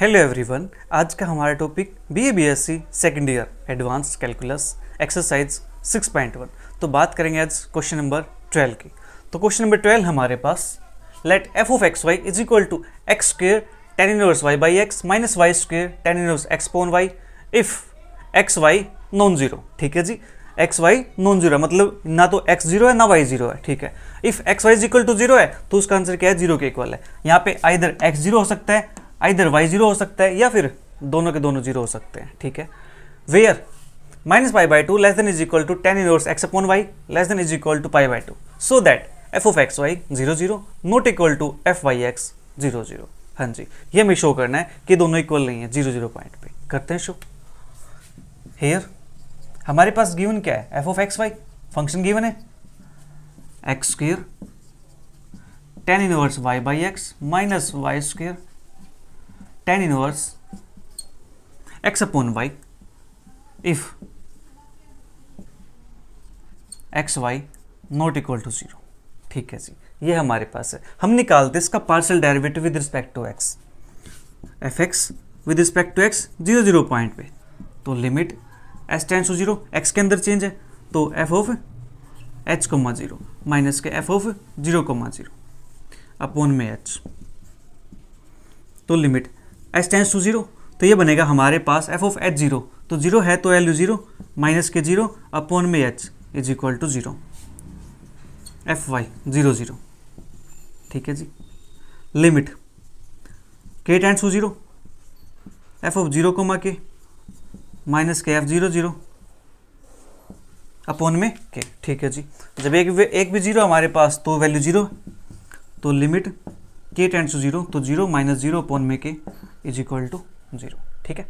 Hello everyone आज का हमारा topic B A B S C second year advance calculus exercise 6.1 तो बात करेंगे आज क्वेश्चन नंबर 12 की तो क्वेश्चन नंबर 12 हमारे पास let f of x Y is equal to x square tan inverse y by x minus y square tan inverse x upon y if x y non zero ठीक है जी x y non zero मतलब ना तो x zero है ना Y zero है ठीक है if x Y is equal to zero है तो उसका आंसर क्या है जीरो के इक्वल है यहाँ पे आइधर एक्स जीरो हो सकता है आइधर वाई जीरो हो सकता है या फिर दोनों के दोनों जीरो हो सकते हैं ठीक है where minus pi by two less than is equal to tan inverse x upon y less than is equal to pi by two so that f of x Y zero zero not equal to F Y x zero zero हाँ जी ये हमें show करना है कि दोनों equal नहीं है जीरो जीरो पॉइंट पे करते हैं शो हेयर हमारे पास गिवन क्या है f of x y function given है x square tan inverse y by x minus y square tan inverse x upon y if y not equal to zero ठीक है जी ये हमारे पास है हम निकालते इसका partial derivative with respect to x f x with respect to x zero zero point पे तो limit S tends to zero x के अंदर चेंज है तो f of H comma zero minus के F of zero comma zero upon में H तो limit H tends to zero तो ये बनेगा हमारे पास एफ ऑफ एच जीरो तो जीरो है तो l zero minus k zero upon में h is equal to zero F Y zero zero ठीक है जी लिमिट के tends to zero F of zero comma के माइनस के एफ जीरो जीरो अपॉन में के ठीक है जी जब एक एक भी जीरो हमारे पास तो वैल्यू जीरो तो लिमिट के टेंस टू जीरो तो जीरो माइनस जीरो अपॉन में k is equal to zero ठीक है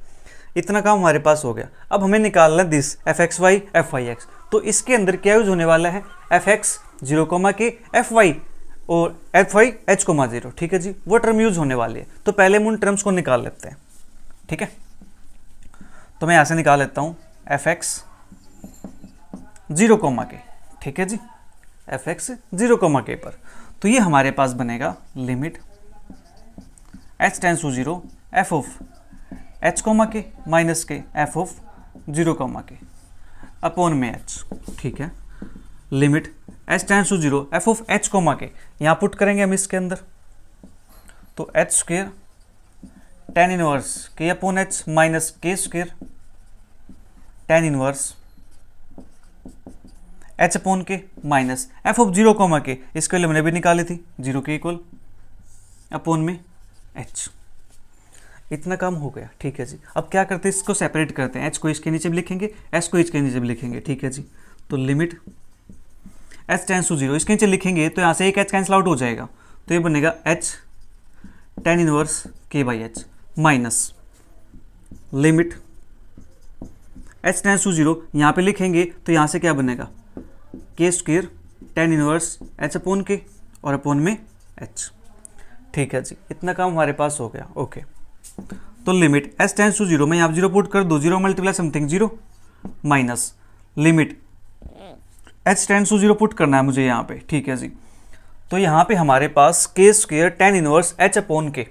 इतना काम हमारे पास हो गया अब हमें निकालना है this F x Y F Y X तो इसके अंदर क्या यूज होने वाला है एफ एक्स जीरो कोमा के एफ वाई और F Y H comma zero ठीक है जी वो टर्म यूज होने वाली है तो पहले हम उन टर्म्स को निकाल लेते हैं ठीक है तो मैं यहां से निकाल लेता हूँ F x zero comma K ठीक है जी F x zero comma K पर तो ये हमारे पास बनेगा limit H tends to zero F of H comma के माइनस के F of zero comma K upon में एच ठीक है limit H tends to zero F of H comma K यहाँ पुट करेंगे हम इसके अंदर तो H square tan inverse K upon H minus के square tan inverse H upon K minus F of zero comma K इसके लिए हमने भी निकाली थी जीरो के इक्वल अपोन में एच इतना काम हो गया ठीक है जी अब क्या करते हैं इसको सेपरेट करते हैं एच को एच के नीचे भी लिखेंगे एस को एच के नीचे भी लिखेंगे ठीक है जी तो limit H tends to zero इसके नीचे लिखेंगे तो यहाँ से एक एच कैंसिल आउट हो जाएगा तो ये बनेगा H tan inverse K by H minus limit H tends to zero यहाँ पर लिखेंगे तो यहाँ से क्या बनेगा K square tan inverse H upon K और अपोन में एच ठीक है जी इतना काम हमारे पास हो गया ओके okay. तो limit S tends to zero में आप जीरो पुट कर दो zero multiply something zero minus limit H tends to zero put करना है मुझे यहाँ पे ठीक है जी तो यहाँ पे हमारे पास K square tan inverse H upon K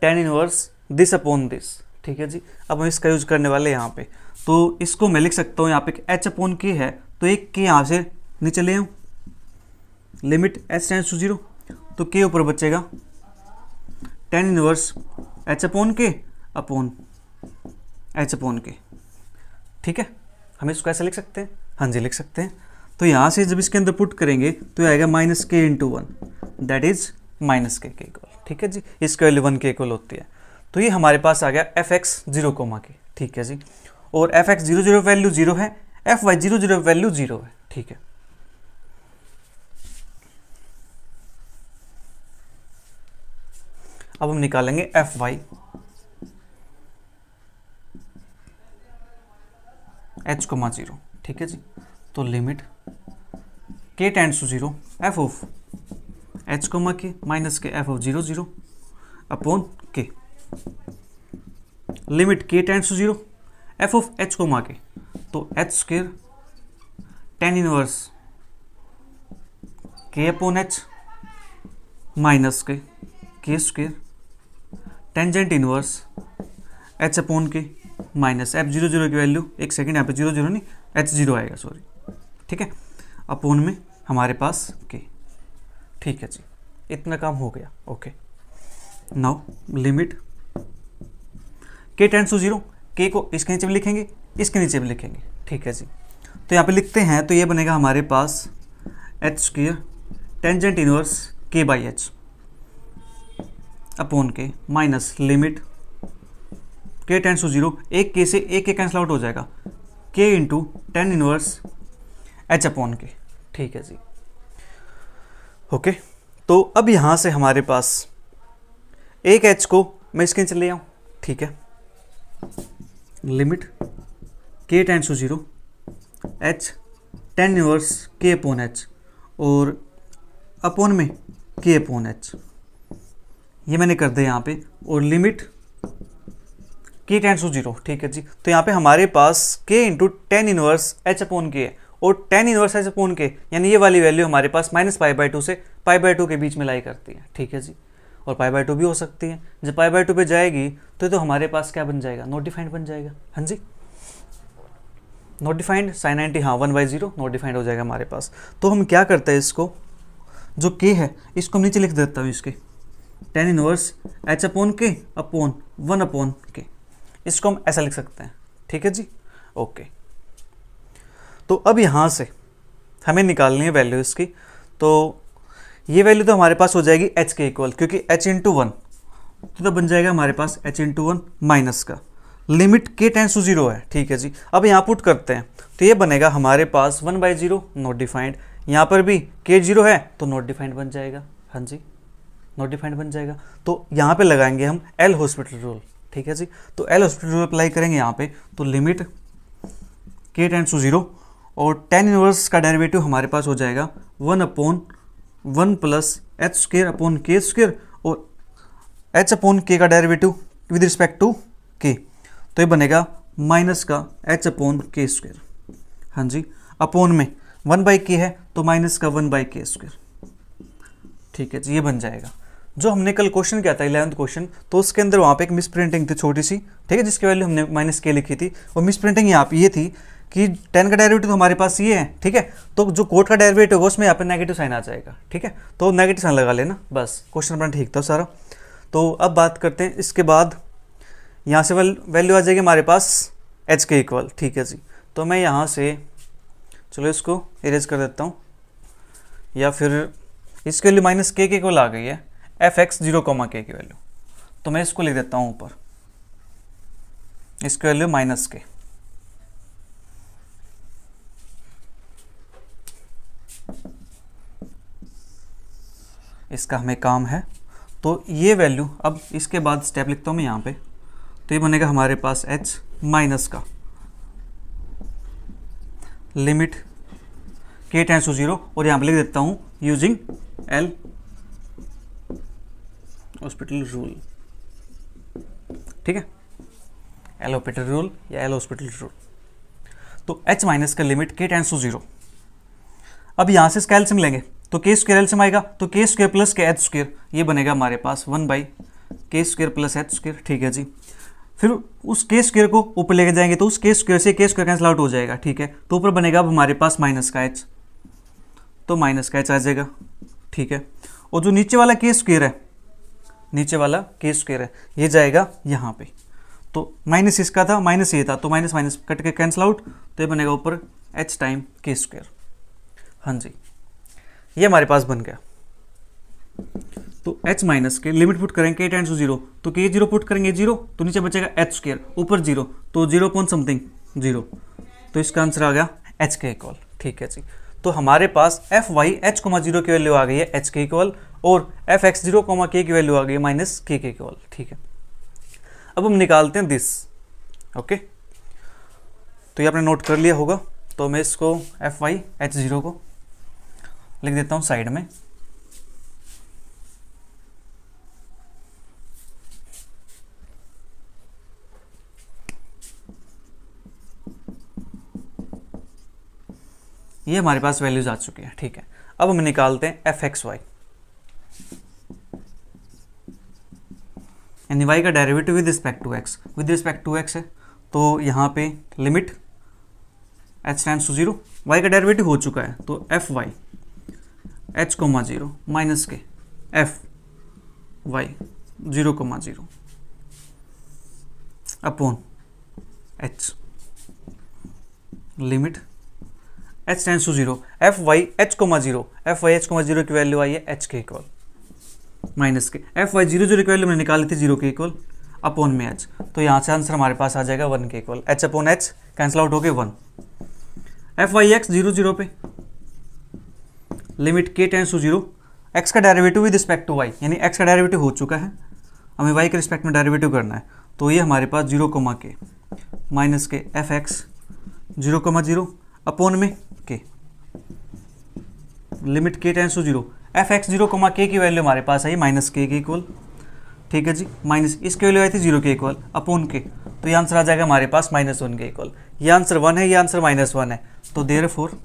tan inverse this upon this ठीक है जी अब हम इसका यूज करने वाले यहाँ पे तो इसको मैं लिख सकता हूँ यहाँ पे एच अपोन के है तो एक के यहाँ से नीचे ले आऊँ limit H tends to zero तो के ऊपर बचेगा tan inverse H upon K upon H upon K ठीक है हम इसको ऐसे लिख सकते हैं हाँ जी लिख सकते हैं तो यहाँ से जब इसके अंदर पुट करेंगे तो आएगा minus K into one that is minus K के इक्वल ठीक है जी इसके वैल्यू वन के इक्वल होती है तो ये हमारे पास आ गया f x zero comma K ठीक है जी और F x zero zero value zero है F Y zero zero value zero है ठीक है अब हम निकालेंगे F Y H comma zero ठीक है जी तो limit K tend to zero F of H comma के माइनस के F of zero zero upon K limit K tend to zero F of H comma K तो H square tan inverse K upon H minus K के square tangent inverse H upon K minus F zero zero की value एक second यहाँ पे zero zero नहीं H zero आएगा sorry ठीक है अपोन में हमारे पास के ठीक है जी इतना काम हो गया ओके नाउ लिमिट के टेंस टू जीरो के को इसके नीचे भी लिखेंगे इसके नीचे भी लिखेंगे ठीक है जी तो यहाँ पे लिखते हैं तो ये बनेगा हमारे पास H square tangent inverse K by H upon K minus limit के टेंस टू जीरो एक के से एक के कैंसिल आउट हो जाएगा K into tan inverse H upon K ठीक है जी ओके तो अब यहां से हमारे पास एक एच को मैं इसके चले आऊं ठीक है लिमिट के tends to zero H tan inverse K upon H और अपॉन में के अपॉन एच ये मैंने कर दिया यहाँ पे और लिमिट के टेंस टू जीरो ठीक है जी तो यहाँ पे हमारे पास K into tan inverse H upon K है और टेन इनवर्स एच अपोन के यानी ये वाली वैल्यू हमारे पास माइनस पाई बाई टू से पाई बाई टू के बीच में लाई करती है ठीक है जी और पाई बाई टू भी हो सकती है जब पाई बाई टू पे जाएगी तो तो हमारे पास क्या बन जाएगा नॉट डिफाइंड बन जाएगा हाँ जी नॉट डिफाइंड साइन नाइनटी हाँ one by zero not defined हो जाएगा हमारे पास तो हम क्या करते हैं इसको जो के है इसको हम नीचे लिख देता हूँ इसके tan inverse H upon K upon one upon K इसको हम ऐसा लिख सकते हैं ठीक है जी ओके तो अब यहाँ से हमें निकालनी है वैल्यू इसकी तो ये वैल्यू तो हमारे पास हो जाएगी एच के इक्वल क्योंकि एच इंटू वन तो, तो बन जाएगा हमारे पास एच इंटू वन माइनस का लिमिट के टेंस टू जीरो है ठीक है जी अब यहाँ पुट करते हैं तो ये बनेगा हमारे पास one by zero not defined यहाँ पर भी के जीरो है तो नॉट डिफाइंड बन जाएगा हाँ जी नॉट डिफाइंड बन जाएगा तो यहाँ पे लगाएंगे हम एल हॉस्पिटल रूल ठीक है जी तो एल हॉस्पिटल रूल अप्लाई करेंगे यहाँ पे तो लिमिट के टेंस टू जीरो और टेन इनवर्स का डेरिवेटिव हमारे पास हो जाएगा one upon one plus H square upon K square और एच अपोन के का डेरिवेटिव विद रिस्पेक्ट टू के तो ये बनेगा माइनस का एच अपोन के स्क्र हाँ जी अपोन में वन बाई के है तो माइनस का वन बाई के स्क्र ठीक है जी ये बन जाएगा जो हमने कल क्वेश्चन किया था इलेवंथ क्वेश्चन तो उसके अंदर वहाँ पे एक मिस प्रिंटिंग थी छोटी सी ठीक है जिसकी वैल्यू हमने माइनस के लिखी थी और मिस प्रिंटिंग यहाँ पे ये थी कि टेन का तो हमारे पास ये है ठीक है तो जो कोट का डायरेवेटिव होगा उसमें यहाँ पे नेगेटिव साइन आ जाएगा ठीक है तो नेगेटिव साइन लगा लेना बस क्वेश्चन अपना ठीक था सारा तो अब बात करते हैं इसके बाद यहाँ से वैल्यू आ जाएगी हमारे पास एच के इक्वल ठीक है जी तो मैं यहाँ से चलो इसको इरेज कर देता हूँ या फिर इसके लिए माइनस के के इक्वल आ गई है एफ एक्स जीरो कॉमा के की वैल्यू तो मैं इसको लिख देता हूं ऊपर इसकी वैल्यू माइनस के इसका हमें काम है तो ये वैल्यू अब इसके बाद स्टेप लिखता हूं मैं यहां पे तो ये बनेगा हमारे पास एच माइनस का लिमिट के टेंस टू ज़ीरो और यहां पे लिख देता हूं यूजिंग एल हॉस्पिटल रूल ठीक है एल हॉस्पिटल रूल या एल हॉस्पिटल रूल तो एच माइनस का लिमिट के टेंस टू जीरो अब यहां से स्कैल सिम लेंगे तो के स्क्र एल्सियम आएगा तो K square plus K H square ये बनेगा हमारे पास one by K square plus H square ठीक है जी फिर उस के स्क्र को ऊपर लेके जाएंगे तो उस के स्क्र से के स्क्र कैंसिल आउट हो जाएगा ठीक है तो ऊपर बनेगा अब हमारे पास माइनस का एच तो माइनस का एच आ जाएगा ठीक है और जो नीचे वाला के स्क्र है नीचे वाला के स्क्वेयर है ये जाएगा यहाँ पे तो माइनस इसका था माइनस ये था तो माइनस माइनस कट के कैंसिल आउट तो ये बनेगा ऊपर एच टाइम के स्क्वेयर हाँ जी ये हमारे पास बन गया तो H minus K limit put करेंगे के टेंस टू जीरो तो के जीरो पुट करेंगे जीरो तो नीचे बचेगा एच स्क्र ऊपर जीरो तो जीरो पॉइंट समथिंग जीरो तो इसका आंसर आ गया एच के इक्वल ठीक है जी तो हमारे पास F Y H comma zero की वैल्यू आ गई है एच के इक्वल और एफ एक्स जीरो कोमा के की वैल्यू आ गई है माइनस के के इक्वल ठीक है अब हम निकालते हैं दिस ओके तो ये आपने नोट कर लिया होगा तो मैं इसको एफ वाई एच ज़ीरो को लिख देता हूँ साइड में ये हमारे पास वैल्यूज आ चुकी हैं ठीक है अब हम निकालते हैं एफ एक्स वाई यानी वाई का derivative with respect to X with respect to X है तो यहाँ पे limit H tends to zero Y का डायरेविटिव हो चुका है तो F Y H comma zero minus के F Y zero comma zero upon H limit H tends to zero F Y H comma zero F Y H comma zero की value आई है H के equal minus के F Y zero zero की value मैंने निकाली थी zero के इक्वल अपॉन में एच तो यहाँ से आंसर हमारे पास आ जाएगा वन के equal H upon H cancel out हो गए one F Y x zero zero पे लिमिट के टेंस टू जीरो एक्स का derivative with respect to Y यानी एक्स का डायरेवेटिव हो चुका है हमें वाई के रिस्पेक्ट में डायरेवेटिव करना है तो ये हमारे पास जीरो कोमा के माइनस के F x zero comma zero upon में लिमिट के tends to zero F x zero comma के की वैल्यू हमारे पास आई माइनस के के इक्वल ठीक है जी माइनस इसकी वैल्यू आई थी जीरो के इक्वल अपोन के तो ये आंसर आ जाएगा हमारे पास माइनस वन के इक्वल ये आंसर वन है ये आंसर माइनस वन है तो therefore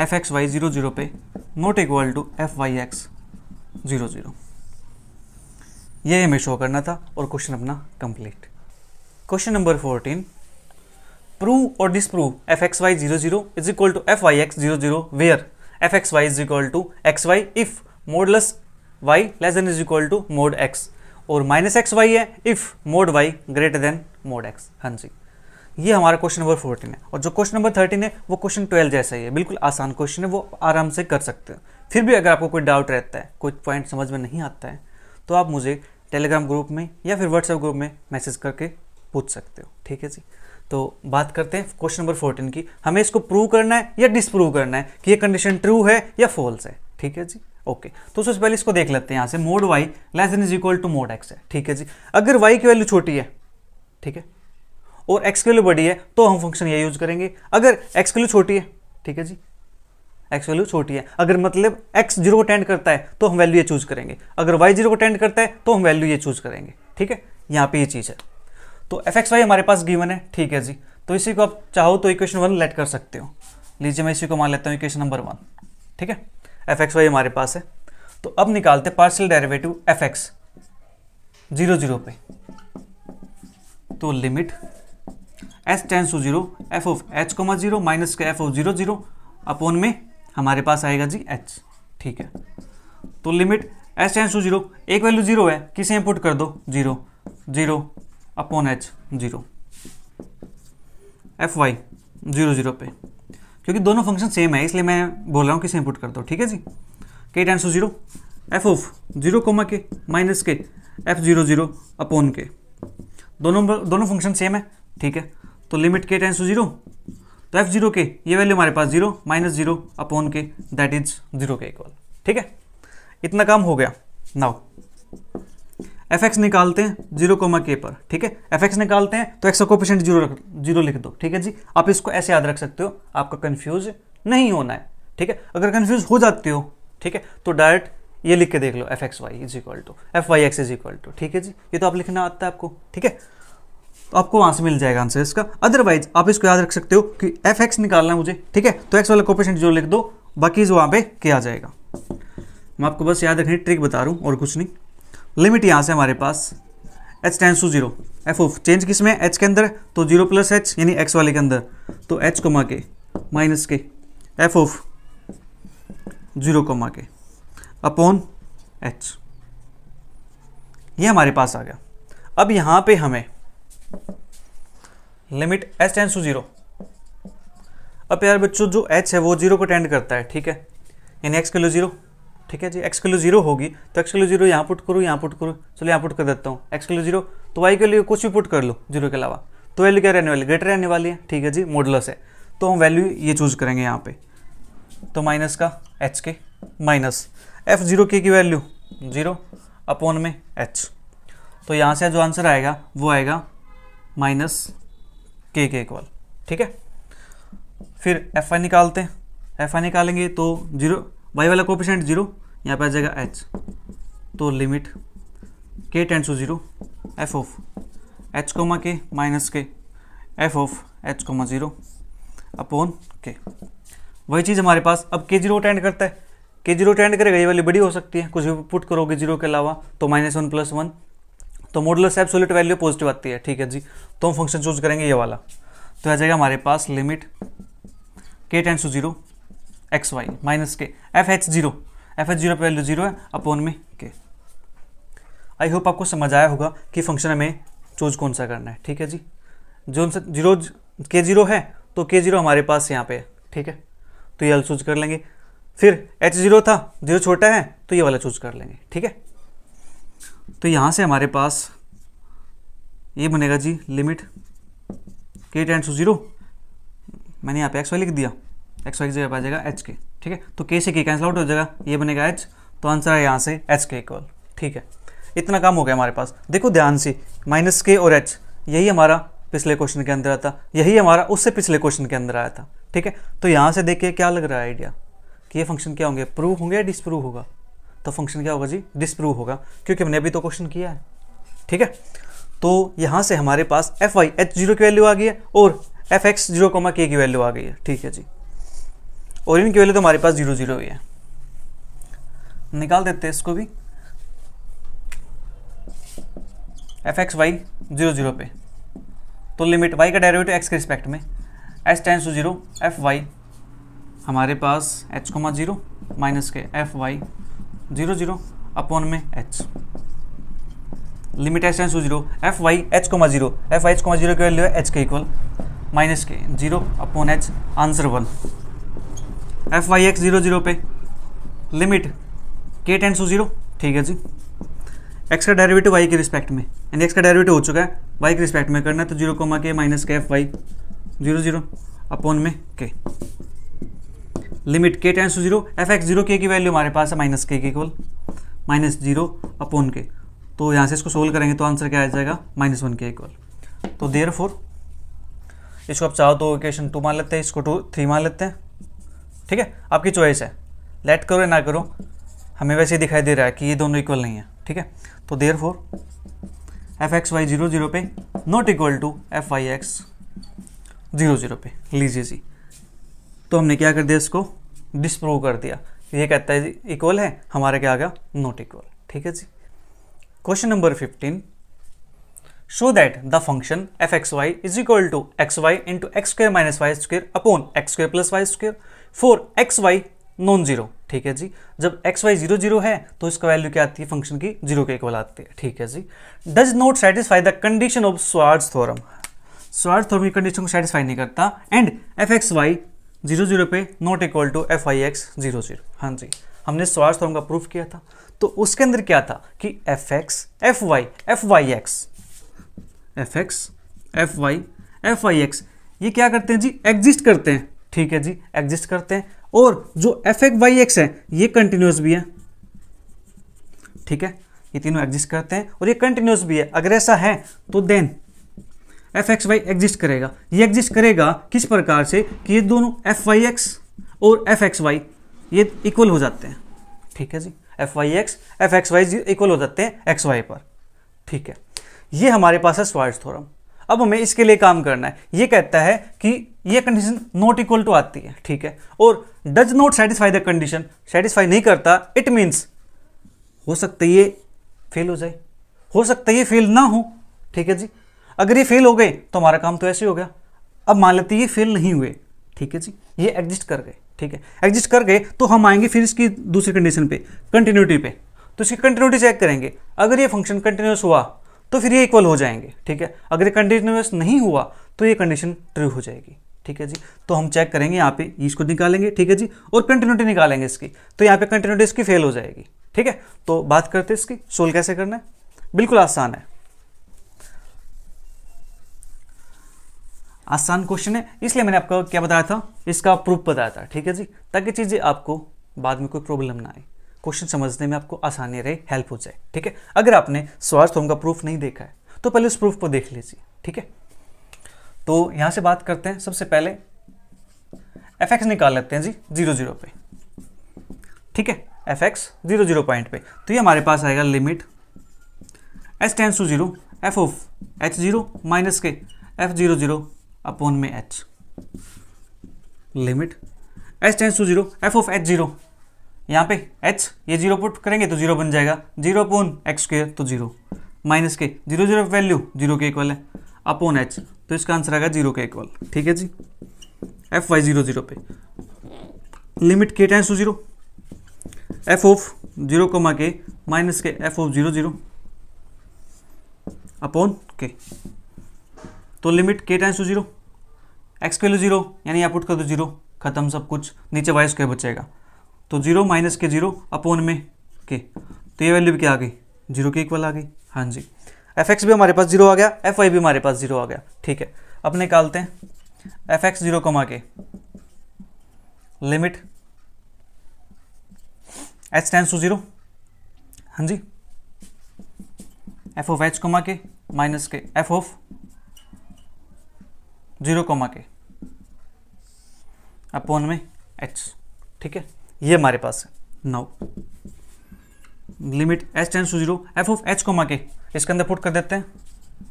F x Y zero zero पे not equal to F Y x zero zero ये हमें शो करना था और क्वेश्चन अपना complete question number fourteen prove और disprove F x Y zero zero is equal to F Y x zero zero where F x Y is equal to x Y if modulus Y less than is equal to mod X और minus X Y है if mod Y greater than mod X हाँ जी ये हमारा question number fourteen है और जो question number thirteen है वो क्वेश्चन ट्वेल्व जैसा ही है बिल्कुल आसान क्वेश्चन है वो आराम से कर सकते हो फिर भी अगर आपको कोई डाउट रहता है कोई पॉइंट समझ में नहीं आता है तो आप मुझे टेलीग्राम ग्रुप में या फिर व्हाट्सएप ग्रुप में मैसेज करके पूछ सकते हो ठीक है जी तो बात करते हैं क्वेश्चन नंबर फोर्टीन की हमें इसको प्रूव करना है या डिसप्रूव करना है कि ये कंडीशन ट्रू है या फॉल्स है ठीक है जी ओके तो सबसे पहले इसको देख लेते हैं यहाँ से mod Y less than is equal to mod X है ठीक है जी अगर वाई की वैल्यू छोटी है ठीक है और एक्स की वैल्यू बड़ी है तो हम फंक्शन ये यूज करेंगे अगर एक्स की वैल्यू छोटी है ठीक है जी एक्स वैल्यू छोटी है अगर मतलब एक्स जीरो को टेंड करता है तो हम वैल्यू ये चूज करेंगे अगर वाई जीरो को टेंड करता है तो हम वैल्यू ये चूज करेंगे ठीक है यहाँ पे ये चीज़ है तो एफ एक्स वाई हमारे पास गिवन है ठीक है जी तो इसी को आप चाहो तो इक्वेशन वन लेट कर सकते हो लीजिए मैं इसी को मान लेता हूँ इक्वेशन नंबर वन ठीक है एफ एक्स वाई हमारे पास है तो अब निकालते partial derivative F x zero zero पे तो limit S tends to zero F of H comma zero minus के F of zero zero upon में हमारे पास आएगा जी एच ठीक है तो limit S tends to zero एक वैल्यू जीरो है किसे इनपुट कर दो zero zero upon H zero F Y zero zero पे क्योंकि दोनों फंक्शन सेम है इसलिए मैं बोल रहा हूँ किसे इनपुट कर दो ठीक है जी K tends to zero F of zero comma के माइनस के F zero zero upon K दोनों दोनों फंक्शन सेम है ठीक है तो लिमिट के टेंस टू जीरो तो एफ जीरो के ये वैल्यू हमारे पास zero minus zero upon K that is zero के इक्वल ठीक है इतना काम हो गया नाउ एफ एक्स निकालते हैं जीरो कोमा के पर ठीक है एफ एक्स निकालते हैं तो एक्स को कोपिशेंट जीरो जीरो लिख दो ठीक है जी आप इसको ऐसे याद रख सकते हो आपका कन्फ्यूज नहीं होना है ठीक है अगर कन्फ्यूज हो जाते हो ठीक है तो डायरेक्ट ये लिख के देख लो F x Y is equal to F Y x is equal to ठीक है जी ये तो आप लिखना आता है आपको ठीक है तो आपको वहां से मिल जाएगा आंसर इसका अदरवाइज आप इसको याद रख सकते हो कि एफ एक्स निकालना है मुझे ठीक है तो एक्स वाला कोपेशन जीरो लिख दो बाकी जो वहां पे किया जाएगा मैं आपको बस याद रखने ट्रिक बता रहा हूँ और कुछ नहीं लिमिट यहाँ से हमारे पास H tends to zero F of change किस में एच के अंदर तो जीरो प्लस एच यानी एक्स वाले के अंदर तो एच कोमा के माइनस के F of zero comma K upon H ये हमारे पास आ गया अब यहाँ पे हमें limit H tends to zero अब यार बच्चों जो एच है वो जीरो को टेंड करता है ठीक है यानी एक्स के लिए जीरो ठीक है जी एक्स कलो जीरो होगी तो एक्स कलो जीरो यहाँ पुट करूँ यहाँ पुट करूँ चलो यहाँ पुट कर देता हूँ एक्स कलो जीरो तो वाई के लिए कुछ भी पुट कर लो जीरो के अलावा तो वैल्यू क्या रहने वाली ग्रेटर रहने वाली है ठीक है जी मोडलस है तो हम वैल्यू ये चूज करेंगे यहाँ पे तो माइनस का H k minus F zero के की वैल्यू जीरो अपॉन में एच तो यहाँ से जो आंसर आएगा वो आएगा माइनस के के इक्वल ठीक है फिर एफ आई निकालते हैं एफ आई निकालेंगे तो जीरो वाई वाला कोपिशेंट जीरो यहाँ पे आ जाएगा एच तो लिमिट के tends to zero F of H comma के माइनस के F of H comma zero upon K वही चीज़ हमारे पास अब के जीरो टेंड करता है के जीरो टेंड करेगा ये वाली बड़ी हो सकती है कुछ भी पुट करोगे जीरो के अलावा तो माइनस वन प्लस वन तो मॉडलस एब्सोल्यूट वैल्यू पॉजिटिव आती है ठीक है जी तो हम फंक्शन चूज करेंगे ये वाला तो आ जाएगा हमारे पास लिमिट के tends to zero x y minus के f h zero f h zero value zero है अपोन में के आई होप आपको समझ आया होगा कि फंक्शन हमें चूज कौन सा करना है ठीक है जी जो जीरो के जीरो है तो के जीरो हमारे पास यहाँ पे है ठीक है तो ये वाला चूज कर लेंगे फिर एच जीरो था जीरो छोटा है तो ये वाला चूज कर लेंगे ठीक है तो यहाँ से हमारे पास ये बनेगा जी लिमिट के टेंस टू ज़ीरो मैंने यहाँ पे एक्स वाई लिख दिया एक्स वाई जगह जगह आ जाएगा एच के ठीक है तो के से के कैंसिल आउट हो जाएगा ये बनेगा एच तो आंसर है यहाँ से एच के इक्वल ठीक है इतना काम हो गया हमारे पास देखो ध्यान से माइनस के और एच यही हमारा पिछले क्वेश्चन के अंदर आया था यही हमारा उससे पिछले क्वेश्चन के अंदर आया था ठीक है तो यहाँ से देखिए क्या लग रहा है आइडिया कि ये फंक्शन क्या होंगे प्रूव होंगे या डिसप्रूव होगा तो फंक्शन क्या होगा जी डिसप्रूव होगा क्योंकि हमने अभी तो क्वेश्चन किया है ठीक है तो यहाँ से हमारे पास एफ वाई एच जीरो की वैल्यू आ गई है और एफ एक्स जीरो कोमा के की वैल्यू आ गई है ठीक है जी और इनकी वैल्यू तो हमारे पास जीरो जीरो ही है निकाल देते हैं इसको भी f x Y zero zero पे तो लिमिट वाई का डेरिवेटिव एक्स के रिस्पेक्ट में s tends to zero F y हमारे पास एच कोमा जीरो माइनस के F Y zero zero upon में h limit S tends to zero F Y H comma zero F Y H comma zero की value है H के equal minus k zero upon h answer one F Y x zero zero पे limit के tends to zero ठीक है जी x का derivative y के रिस्पेक्ट में यानी एक्स का डेरिवेटिव हो चुका है वाई के रिस्पेक्ट में करना है तो जीरो कोमा के माइनस के F Y zero zero upon में के लिमिट के tends to zero F x zero के की वैल्यू हमारे पास है माइनस के के इक्वल माइनस जीरो अपॉन के तो यहाँ से इसको सोल्व करेंगे तो आंसर क्या आ जाएगा माइनस वन के इक्वल तो देर फोर इसको आप चाहो तो इक्वेशन टू मान लेते हैं इसको टू थ्री मान लेते हैं ठीक है आपकी चॉइस है लेट करो या ना करो हमें वैसे ही दिखाई दे रहा है कि ये दोनों इक्वल नहीं है ठीक है तो therefore F x Y zero zero पे not equal to F Y x zero zero पे लीजिए जी तो हमने क्या कर दिया इसको डिस्प्रूव कर दिया ये कहता है जी इक्वल है हमारे क्या आ गया नॉट इक्वल ठीक है जी question number fifteen show that the function f x Y is equal to x y into x square minus y square upon x square plus y square for x y non zero ठीक है जी जब x Y zero zero है तो इसका value क्या आती है function की जीरो के इक्वल आती है ठीक है जी does not satisfy the condition of Schwarz theorem Schwarz theorem की कंडीशन को सेटिस्फाई नहीं करता and f x Y zero zero पे not equal to f i x zero zero हाँ जी हमने स्वार्ज थोरम का प्रूफ किया था तो उसके अंदर क्या था कि f x f y F Y x f x f y F Y x ये क्या करते हैं जी एग्जिस्ट करते हैं ठीक है जी एग्जिस्ट करते हैं और जो एफ एक वाई एक्स है ये कंटिन्यूस भी है ठीक है ये तीनों एग्जिस्ट करते हैं और ये कंटिन्यूस भी है अगर ऐसा है तो then f x y exist करेगा ये एग्जिस्ट करेगा किस प्रकार से कि ये दोनों एफ वाई एक्स और एफ एक्स वाई ये इक्वल हो जाते हैं ठीक है जी f Y x f x y equal हो जाते हैं एक्स वाई पर ठीक है ये हमारे पास है स्वार्ज थोरम अब हमें इसके लिए काम करना है ये कहता है कि ये कंडीशन नॉट इक्वल टू आती है ठीक है और does not satisfy the condition satisfy नहीं करता इट मीन्स हो सकता है ये फेल हो जाए हो सकता है ये फेल ना हो ठीक है जी अगर ये फेल हो गए तो हमारा काम तो ऐसे हो गया अब मान लेते ये फेल नहीं हुए ठीक है जी ये एग्जिस्ट कर गए ठीक है एग्जिस्ट कर गए तो हम आएंगे फिर इसकी दूसरी कंडीशन पे कंटिन्यूटी पे तो इसकी कंटिन्यूटी चेक करेंगे अगर ये फंक्शन कंटिन्यूस हुआ तो फिर ये इक्वल हो जाएंगे ठीक है अगर ये कंटिन्यूस नहीं हुआ तो ये कंडीशन ट्रू हो जाएगी ठीक है जी तो हम चेक करेंगे यहाँ पे इसको निकालेंगे ठीक है जी और कंटिन्यूटी निकालेंगे इसकी तो यहाँ पे कंटिन्यूटी इसकी फेल हो जाएगी ठीक है तो बात करते हैं इसकी सोल कैसे करना है बिल्कुल आसान है आसान क्वेश्चन है इसलिए मैंने आपको क्या बताया था इसका प्रूफ बताया था ठीक है जी ताकि चीज़ें आपको बाद में कोई प्रॉब्लम ना आए क्वेश्चन समझने में आपको आसानी रहे हेल्प हो जाए ठीक है अगर आपने स्वास्थ्य होम का प्रूफ नहीं देखा है तो पहले उस प्रूफ को देख लीजिए ठीक है तो यहां से बात करते हैं सबसे पहले एफ एक्स निकाल लेते हैं जी जीरो जीरो पे ठीक है F x zero zero point पे तो ये हमारे पास आएगा limit S tends to zero F of h zero minus के एफ जीरो जीरो अपॉन में h limit S tends to zero F of h zero यहाँ पे h ये जीरो पुट करेंगे तो जीरो बन जाएगा जीरो अपोन एक्स स्क्र तो zero minus k zero zero value zero के इक्वल है अपोन एच तो इसका आंसर आएगा जीरो के इक्वल ठीक है जी एफ वाई जीरो जीरो पे limit k tends to zero F of zero comma के माइनस के F of zero zero upon k तो limit k tends to zero x के वैल्यू जीरो यानी आप पुट कर दो जीरो खत्म सब कुछ नीचे वाई स्क्वायर बचेगा तो zero minus k zero upon में के तो ये वैल्यू भी क्या आ गई जीरो के इक्वल आ गई हाँ जी एफ एक्स भी हमारे पास जीरो आ गया एफ वाई भी हमारे पास जीरो आ गया ठीक है अब निकालते हैं F x zero comma k limit H tends to zero हाँ जी एफ ऑफ एच कमा के माइनस के एफ ऑफ जीरो कमा के अपोन में एच ठीक है ये हमारे पास है now limit H tends to zero F of h को माके इसके अंदर पुट कर देते हैं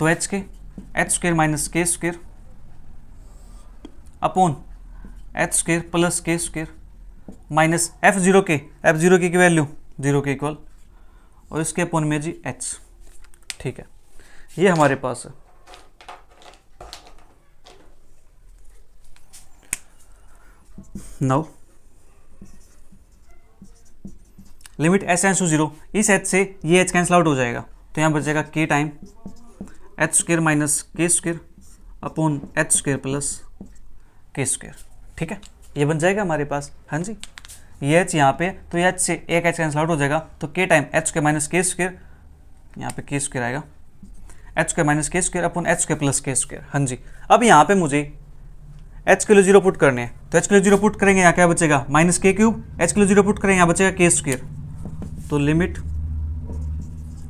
तो h k H square minus के square upon h square plus k square minus F zero k F zero की वैल्यू जीरो के इक्वल और इसके अपॉन में जी एच ठीक है ये हमारे पास है now limit s tends to zero इस एच से ये एच कैंसिल आउट हो जाएगा तो यहाँ बचेगा k time h square minus के square upon h square plus k square ठीक है ये बन जाएगा हमारे पास हाँ जी ये एच यहाँ पे तो ये एच से एक एच कैंसिल आउट हो जाएगा तो k time h k minus के स्क्र यहाँ पे के स्क्र आएगा एच के माइनस के square upon h k plus k square हाँ जी अब यहाँ पे मुझे एच किलो जीरो पुट करने हैं तो एच किलो जीरो पुट करेंगे यहाँ क्या बचेगा माइनस के क्यूब एच किलो जीरो पुट करेंगे यहाँ बचेगा के स्क्र तो limit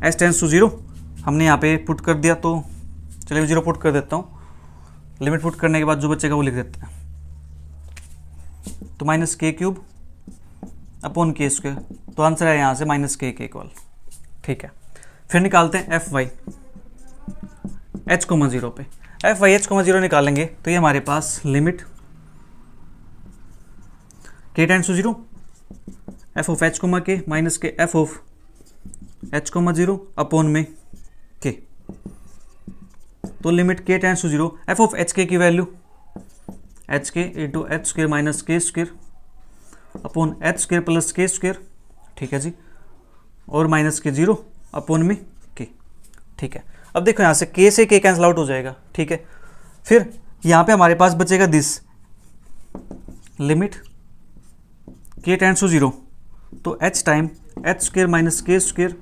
S tends to zero हमने यहाँ पे पुट कर दिया तो चलिए मैं ज़ीरो पुट कर देता हूँ लिमिट पुट करने के बाद जो बचेगा वो लिख देते हैं तो minus k cube upon k square तो आंसर है यहाँ से माइनस के के इक्वल ठीक है फिर निकालते हैं f Y H comma zero पे f Y H comma zero निकालेंगे तो ये हमारे पास लिमिट के tends to zero f of H comma के माइनस के F of H comma zero upon में के तो लिमिट के tends to zero F of h k की value h k into h square minus के square upon h square plus k square ठीक है जी और माइनस के जीरो अपॉन में के ठीक है अब देखो यहाँ से के से के कैंसिल आउट हो जाएगा ठीक है फिर यहाँ पे हमारे पास बचेगा दिस लिमिट के टेंस टू जीरो तो h time h square minus के square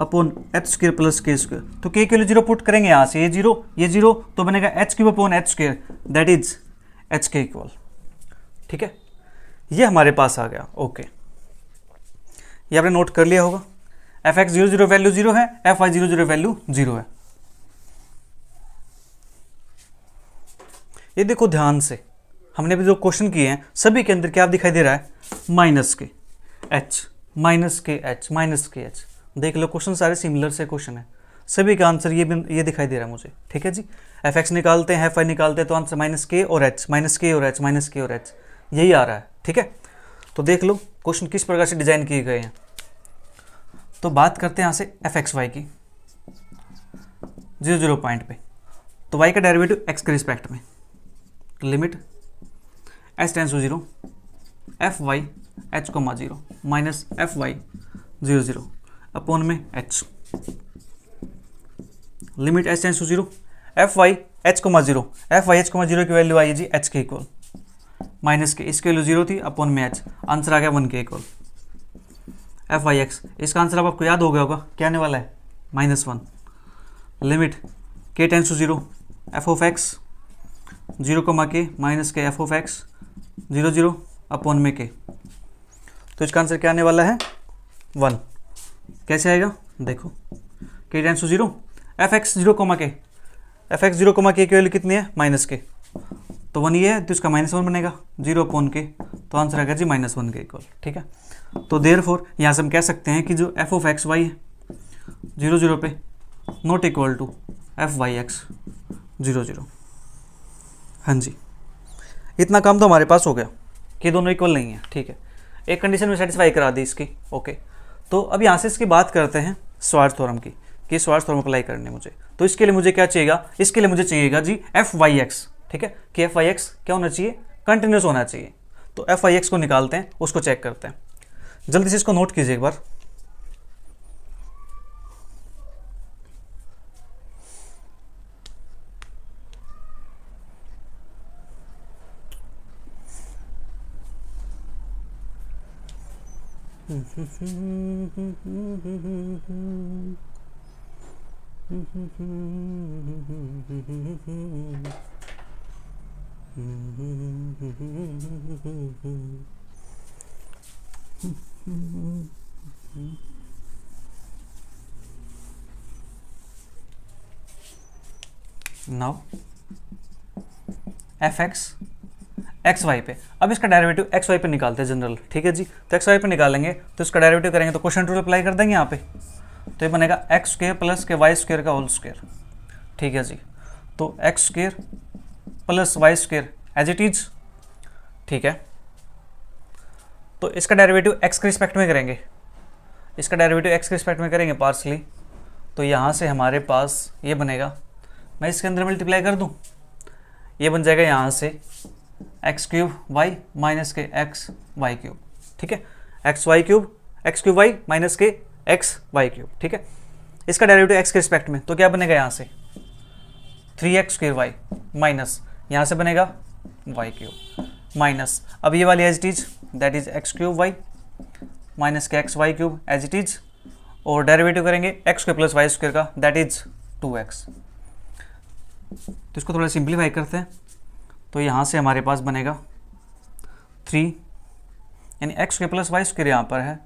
upon h square plus k square तो के के लिए जीरो पुट करेंगे यहाँ से ये जीरो ये जीरो तो बनेगा h cube upon h square that is h के इक्वल ठीक है ये हमारे पास आ गया ओके ये आपने नोट कर लिया होगा f x zero zero value zero है F Y zero zero value zero है ये देखो ध्यान से हमने भी जो क्वेश्चन किए हैं सभी के अंदर क्या दिखाई दे रहा है minus k h minus k h minus k h देख लो क्वेश्चन सारे सिमिलर से क्वेश्चन है सभी का आंसर ये भी ये दिखाई दे रहा है मुझे ठीक है जी एफ एक्स निकालते हैं एफ आई निकालते हैं तो आंसर माइनस के और एच माइनस के और एच माइनस के और एच यही आ रहा है ठीक है तो देख लो क्वेश्चन किस प्रकार से डिजाइन किए गए हैं तो बात करते हैं यहाँ से एफ एक्स वाई की जीरो जीरो पॉइंट पे तो वाई का डेरिवेटिव एक्स के रिस्पेक्ट में limit S tends to zero F Y H comma zero minus f Y zero zero upon में h limit H tends to zero F Y H comma zero F Y H comma zero की value आई जी h के equal minus k इसकी value zero थी upon में h answer आ गया one के इक्वल एफ वाई एक्स इसका आंसर अब आपको याद हो गया होगा क्या आने वाला है माइनस वन लिमिट के tends to zero F of x zero comma के माइनस के F of x zero zero upon में के तो इसका आंसर क्या आने वाला है वन कैसे आएगा देखो k tends to zero F x zero comma के एफ एक्स जीरो कोमा के की वैल्यू कितनी है माइनस के तो वन ये है तो इसका माइनस वन बनेगा जीरो कौन के तो आंसर आएगा जी माइनस वन के इक्वल ठीक है तो देर फोर यहाँ से हम कह सकते हैं कि जो एफ ऑफ एक्स वाई है जीरो जीरो पे not equal to F Y x zero zero हाँ जी इतना काम तो हमारे पास हो गया कि दोनों इक्वल नहीं है ठीक है एक कंडीशन में सेटिस्फाई करा दी इसकी ओके तो अब यहाँ से इसकी बात करते हैं स्वार्थ थोरम की कि स्वार्थ थोरम अप्लाई करने मुझे तो इसके लिए मुझे क्या चाहिएगा इसके लिए मुझे चाहिएगा जी एफ वाई एक्स ठीक है कि एफ वाई एक्स क्या होना चाहिए कंटिन्यूस होना चाहिए तो एफ आई एक्स को निकालते हैं उसको चेक करते हैं जल्दी से इसको नोट कीजिए एक बार now fx एक्स वाई पे अब इसका डायरेवेटिव एक्स वाई पे निकालते हैं जनरल ठीक है जी तो एक्स वाई पे निकालेंगे तो इसका डायरेवेटिव करेंगे तो क्वेश्चन रूल अप्लाई कर देंगे यहाँ पे तो ये बनेगा एक्स स्क्र प्लस के वाई स्केयर का होल स्केयर ठीक है जी तो x square plus y square as it is ठीक है तो इसका डायरेवेटिव एक्स के रिस्पेक्ट में करेंगे इसका डायरेवेटिव एक्स के रिस्पेक्ट में करेंगे पार्सली तो यहाँ से हमारे पास ये बनेगा मैं इसके अंदर मल्टीप्लाई कर दूँ ये बन जाएगा यहाँ से x cube y minus k x y cube ठीक है x y cube x cube y minus k x y cube ठीक है इसका डायरेक्टिव एक्स के रिस्पेक्ट में तो क्या बनेगा यहाँ से three x square y minus यहाँ से बनेगा वाई क्यूब माइनस अब ये वाली as it is that is x cube y minus k x y cube as it is और डेरिवेटिव करेंगे एक्स के प्लस वाई स्क्र का दैट इज टू एक्स तो इसको थोड़ा सिंप्लीफाई करते हैं तो यहाँ से हमारे पास बनेगा थ्री यानी एक्स के प्लस वाई स्क्र यहाँ पर है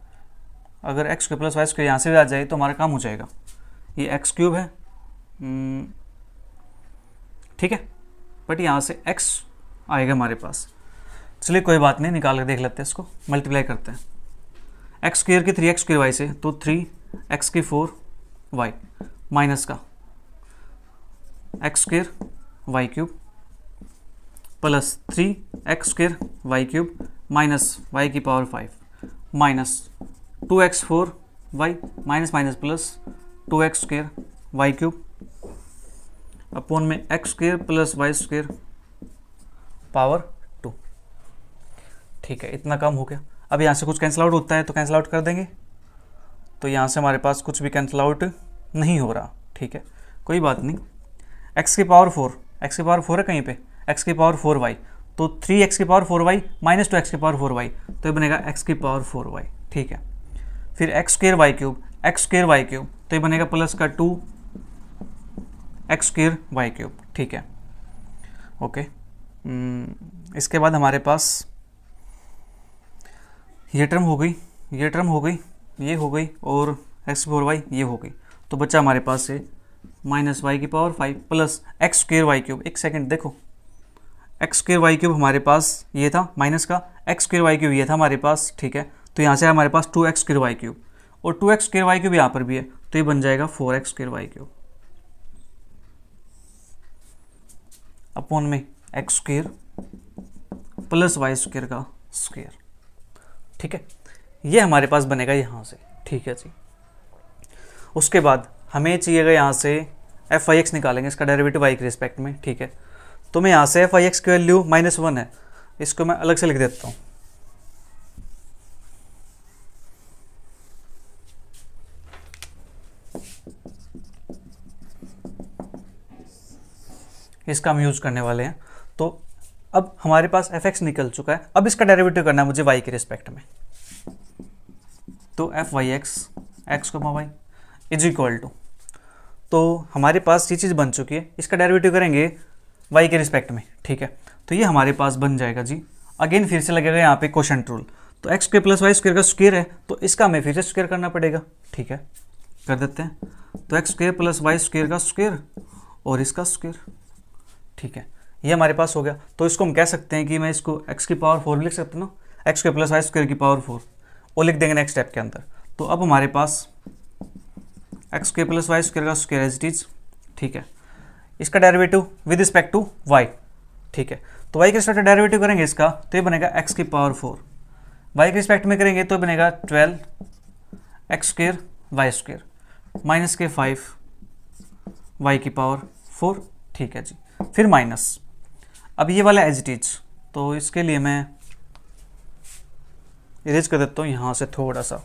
अगर एक्स के प्लस वाई स्क्र यहाँ से भी आ जाए तो हमारा काम हो जाएगा ये एक्स क्यूब है hmm, ठीक है बट यहाँ से एक्स आएगा हमारे पास चलिए कोई बात नहीं निकाल के देख लेते हैं इसको मल्टीप्लाई करते हैं एक्स स्क्र की थ्री एक्स स्क्र वाई से तो थ्री एक्स की फोर वाई माइनस का x square y cube plus three x square y cube minus y की power five minus two x four y minus minus plus two x square y cube upon में x square plus y square power two ठीक है इतना कम हो गया अब यहाँ से कुछ कैंसिल आउट होता है तो कैंसिल आउट कर देंगे तो यहाँ से हमारे पास कुछ भी कैंसिल आउट नहीं हो रहा ठीक है कोई बात नहीं एक्स की पावर फोर एक्स की पावर फोर है कहीं पे एक्स की पावर फोर वाई तो थ्री एक्स की power four y minus two x की पावर फोर वाई तो ये बनेगा एक्स की पावर फोर वाई ठीक है फिर x square y cube x square y cube तो ये बनेगा प्लस का two x square y cube ठीक है ओके हम्म, इसके बाद हमारे पास ये टर्म हो गई ये टर्म हो गई ये हो गई और एक्स फोर वाई ये हो गई तो बच्चा हमारे पास है माइनस वाई की power five plus x square y cube एक सेकेंड देखो एक्स स्क्र वाई क्यूब हमारे पास ये था माइनस का एक्स स्क्र वाई क्यूब ये था हमारे पास ठीक है तो यहाँ से हमारे पास two x square y cube और two x square y cube यहाँ पर भी है तो ये बन जाएगा four x square y cube upon में x square plus y square का स्क्र ठीक है ये हमारे पास बनेगा यहाँ से ठीक है जी उसके बाद हमें चाहिएगा यहाँ से एफ आई एक्स निकालेंगे इसका डायरेविटिव वाई के रिस्पेक्ट में ठीक है तो मैं यहाँ से एफ आई एक्स की वैल्यू माइनस वन है इसको मैं अलग से लिख देता हूँ इसका हम यूज़ करने वाले हैं तो अब हमारे पास एफ एक्स निकल चुका है अब इसका डेरिवेटिव करना है मुझे वाई के रिस्पेक्ट में तो एफ वाई एक्स एक्स को वाई इज इक्वल टू तो हमारे पास ये चीज़ बन चुकी है इसका डेरिवेटिव करेंगे वाई के रिस्पेक्ट में ठीक है तो ये हमारे पास बन जाएगा जी अगेन फिर से लगेगा यहाँ पे क्वेश्चन रूल तो x square plus y square का स्क्र है तो इसका हमें फिर से स्क्र करना पड़ेगा ठीक है कर देते हैं तो x square plus y square का स्क्र और इसका स्क्र ठीक है ये हमारे पास हो गया तो इसको हम कह सकते हैं कि मैं इसको एक्स की पावर फोर लिख सकता ना x square plus y square की पावर फोर वो लिख देंगे नेक्स्ट स्टेप के अंदर तो अब हमारे पास x square plus y square का स्क्र एज इट इज ठीक है इसका derivative with respect to y ठीक है तो वाई के रिस्पेक्ट डेरिवेटिव करेंगे इसका तो ये बनेगा एक्स की पावर फोर वाई के रिस्पेक्ट में करेंगे तो बनेगा twelve x square y square minus के फाइव वाई की पावर फोर ठीक है जी फिर माइनस अब ये वाला एज इट तो इसके लिए मैं इरेज कर देता हूँ यहाँ से थोड़ा सा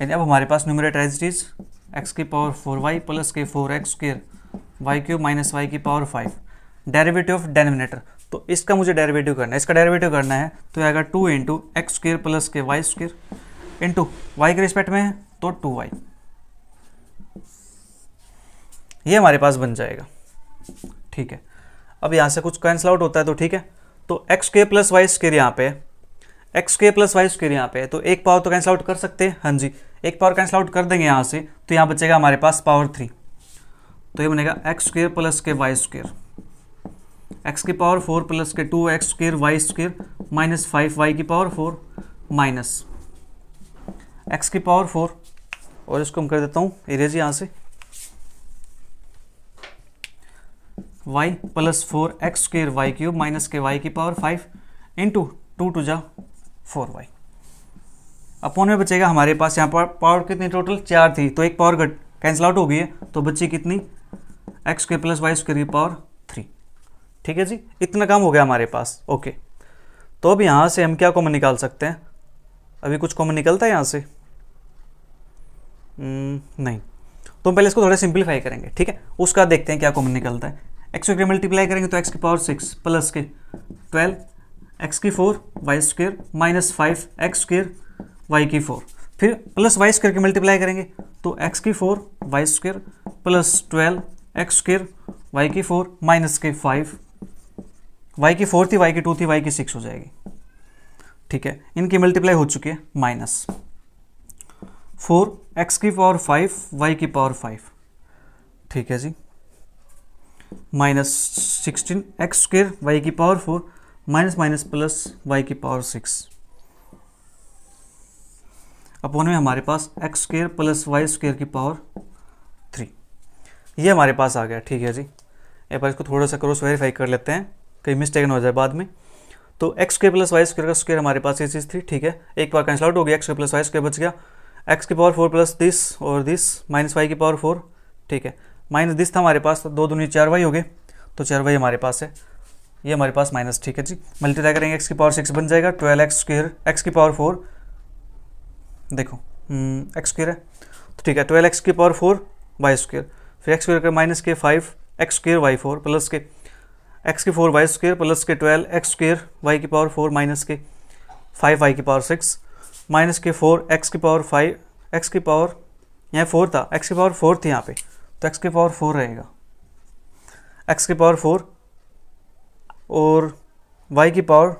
यानी अब हमारे पास numerator as it is x की पावर फोर वाई प्लस के four x square y cube minus y की power five derivative of denominator तो इसका मुझे डेरिवेटिव करना है इसका डेरिवेटिव करना है तो आएगा two into x square plus के वाई स्क्र इंटू वाई के रिस्पेक्ट में तो टू वाई ये हमारे पास बन जाएगा ठीक है अब यहाँ से कुछ कैंसिल आउट होता है तो ठीक है तो x square plus y square यहाँ पे x square plus y square यहाँ पे है तो एक पावर तो कैंसिल आउट कर सकते हैं हाँ जी एक पावर कैंसिल आउट कर देंगे यहाँ से तो यहाँ बचेगा हमारे पास पावर थ्री तो ये बनेगा एक्स स्क्र प्लस के वाई स्क्र एक्स की पावर फोर प्लस के two x square y square minus five y की पावर फोर माइनस एक्स की पावर फोर और इसको हम कर देता हूँ इरेज यहाँ से y plus four x square y cube minus के वाई की power five into two two जा फोर वाई अपॉन में बचेगा हमारे पास यहाँ पर पावर कितनी टोटल चार थी तो एक पावर घट कैंसिल आउट हो गई है तो बच्ची कितनी एक्स के प्लस वाई स्क्वेयर की पावर थ्री ठीक है जी इतना काम हो गया हमारे पास ओके तो अब यहाँ से हम क्या कॉमन निकाल सकते हैं अभी कुछ कॉमन निकलता है यहाँ से hmm, नहीं तो हम पहले इसको थोड़ा सिंप्लीफाई करेंगे ठीक है उसका देखते हैं क्या कॉमन निकलता है एक्स के मल्टीप्लाई करेंगे तो एक्स की पावर सिक्स प्लस के ट्वेल्व एक्स की four y square minus five x square y की फोर फिर प्लस वाई स्क्वेयर की मल्टीप्लाई करेंगे तो एक्स की four y square plus twelve x square y की फोर माइनस के फाइव वाई की फोर थी वाई की टू थी वाई की सिक्स हो जाएगी ठीक है इनकी मल्टीप्लाई हो चुकी है माइनस फोर एक्स की पावर फाइव वाई की पावर फाइव ठीक है जी minus sixteen x square y की power four minus minus plus y की पावर सिक्स अपोन में हमारे पास x square plus y square की पावर थ्री ये हमारे पास आ गया ठीक है जी एक बार इसको थोड़ा सा क्रॉस वेरीफाई कर लेते हैं कहीं मिस्टेक ना हो जाए बाद में तो x square plus y square का स्क्र हमारे पास ये चीज़ थी ठीक है एक बार कैंसिल आउट हो गया एक्स प्लस वाई स्क्र बच गया एक्स की पावर फोर प्लस दिस और दिस माइनस वाई की पावर फोर ठीक है माइनस दिस था हमारे पास तो दो दूनी चार वाई हो गए तो चार वाई हमारे पास है ये हमारे पास माइनस ठीक है जी मल्टीप्लाई करेंगे एक्स की पावर सिक्स बन जाएगा ट्वेल्व एक्स स्क्र एक्स की पावर फोर देखो एक्स हम्म, स्क्र है तो ठीक है ट्वेल्व एक्स की पावर फोर वाई स्क्र फिर एक्स स्क्र माइनस के five x square y four plus के एक्स की फोर वाई स्क्र प्लस के ट्वेल्व एक्स स्क्र वाई की पावर फोर माइनस के फाइव वाई की पावर सिक्स माइनस के फोर एक्स की पावर फाइव एक्स की पावर यहाँ फोर था एक्स की पावर फोर थी यहाँ पे तो एक्स की पावर फोर रहेगा एक्स की पावर फोर और वाई की पावर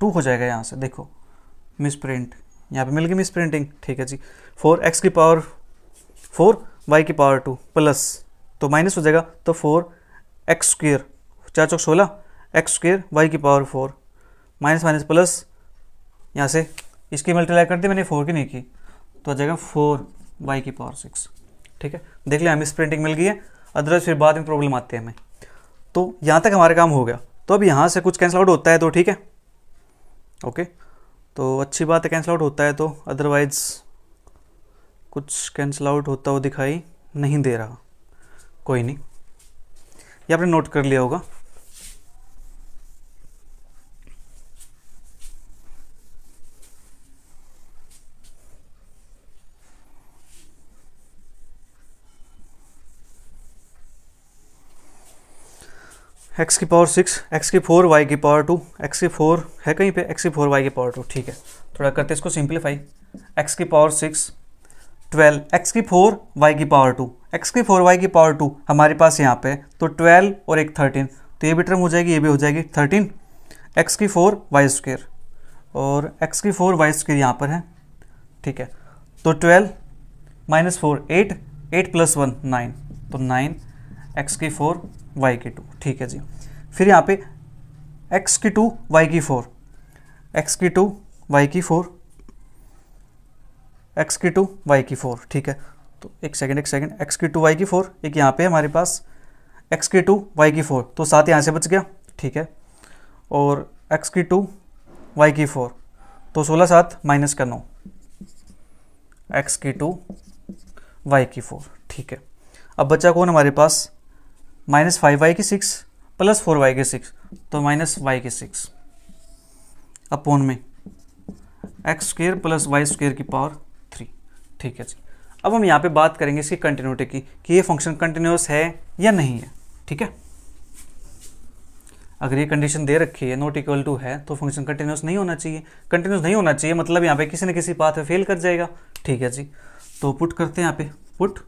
टू हो जाएगा यहाँ से देखो मिस प्रिंट यहाँ पर मिल गई मिस प्रिंटिंग ठीक है जी फोर एक्स की पावर फोर वाई की पावर टू प्लस तो माइनस हो जाएगा तो फोर एक्स स्क्र चार चौक सोलह एक्स स्क्र वाई की power four minus minus plus यहाँ से इसकी मल्टीप्लाई कर दी मैंने फोर की नहीं की तो आ जाएगा फोर वाई की पावर सिक्स ठीक है देख लिया मिस प्रिंटिंग मिल गई है अदरवाइज फिर बाद में प्रॉब्लम आती है हमें तो यहाँ तक हमारा काम हो गया तो अब यहाँ से कुछ कैंसिल आउट होता है तो ठीक है ओके तो अच्छी बात है कैंसिल आउट होता है तो अदरवाइज कुछ कैंसिल आउट होता हुआ दिखाई नहीं दे रहा कोई नहीं ये आपने नोट कर लिया होगा एक्स की पावर सिक्स एक्स की फोर वाई की पावर टू एक्स की फोर है कहीं पे एक्स की फोर वाई की पावर टू ठीक है थोड़ा करते इसको सिंप्लीफाई एक्स की पावर सिक्स ट्वेल्व एक्स की फोर वाई की पावर टू एक्स की फोर वाई की पावर टू हमारे पास यहाँ पे तो ट्वेल्व और एक थर्टीन तो ये भी टर्म हो जाएगी ये भी हो जाएगी थर्टीन एक्स की फोर वाई स्क्वेयर और एक्स की फोर वाई स्क्वेयर यहाँ पर है ठीक है तो twelve minus four eight eight plus one nine तो नाइन एक्स की फोर वाई की टू ठीक है जी फिर यहाँ पे एक्स की टू वाई की फोर एक्स की टू वाई की फोर एक्स की टू वाई की फोर ठीक है तो एक सेकेंड एक सेकेंड एक्स की टू वाई की फोर एक यहाँ पे हमारे पास एक्स की टू वाई की फोर तो साथ यहाँ से बच गया ठीक है और एक्स की टू वाई की फोर तो सोलह सात माइनस का नौ एक्स की टू वाई की फोर ठीक है अब बचा कौन हमारे पास माइनस फाइव वाई की सिक्स प्लस फोर वाई के सिक्स तो माइनस वाई के सिक्स अपोन में x square plus y square की पावर थ्री ठीक है जी अब हम यहाँ पे बात करेंगे इसकी कंटिन्यूटी की कि ये फंक्शन कंटिन्यूस है या नहीं है ठीक है अगर ये कंडीशन दे रखी है नॉट इक्वल टू है तो फंक्शन कंटिन्यूस नहीं होना चाहिए कंटिन्यूस नहीं होना चाहिए मतलब यहाँ पे किसी न किसी बात पर फेल कर जाएगा ठीक है जी तो पुट करते हैं यहाँ पे put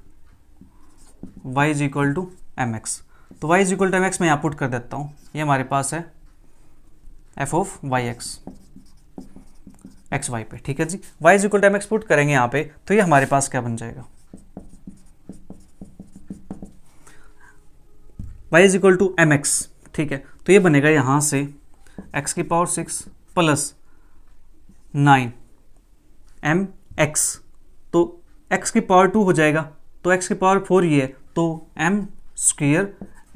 y is equal to m x तो y is equal to m x मैं यहाँ पुट कर देता हूँ ये हमारे पास है f of y x x y पे ठीक है जी y is equal to m x put करेंगे यहाँ पे तो ये हमारे पास क्या बन जाएगा y is equal to m x ठीक है तो ये बनेगा यहाँ से एक्स की power six plus nine m x तो एक्स की पावर टू हो जाएगा तो एक्स की पावर फोर ये है तो एम स्क्र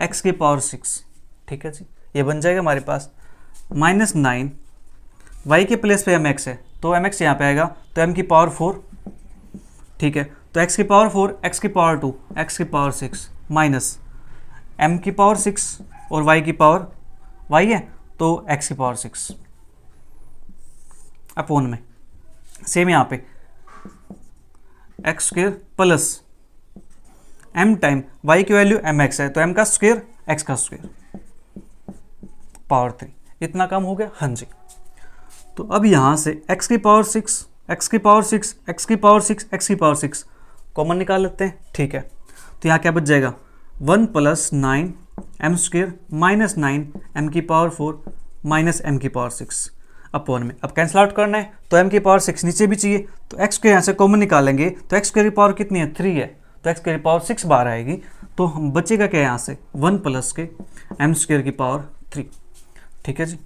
एक्स की पावर सिक्स ठीक है जी ये बन जाएगा हमारे पास माइनस नाइन वाई के प्लेस पे एम एक्स है तो एम एक्स यहाँ पर आएगा तो एम की पावर फोर ठीक है तो एक्स की पावर फोर एक्स की पावर टू एक्स की पावर सिक्स माइनस एम की पावर सिक्स और वाई की पावर वाई है तो एक्स की पावर सिक्स अपोन में सेम यहाँ पे x square plus m time y की वैल्यू एम एक्स है तो एम का स्क्वेयर एक्स का स्क्वेयर पावर थ्री इतना कम हो गया हाँ जी तो अब यहाँ से एक्स की पावर सिक्स एक्स की पावर सिक्स एक्स की पावर सिक्स एक्स की पावर सिक्स कॉमन निकाल लेते हैं ठीक है तो यहाँ क्या बच जाएगा one plus nine m square minus nine m की पावर फोर माइनस एम की पावर सिक्स अपॉन में अब कैंसिल आउट करना है तो एम की पावर सिक्स नीचे भी चाहिए तो एक्स के यहाँ से कॉमन निकालेंगे तो एक्स की पावर कितनी है थ्री है तो एक्स की पावर सिक्स बार आएगी तो हम बचेगा क्या यहाँ से वन प्लस के एम स्क्र की पावर थ्री ठीक है जी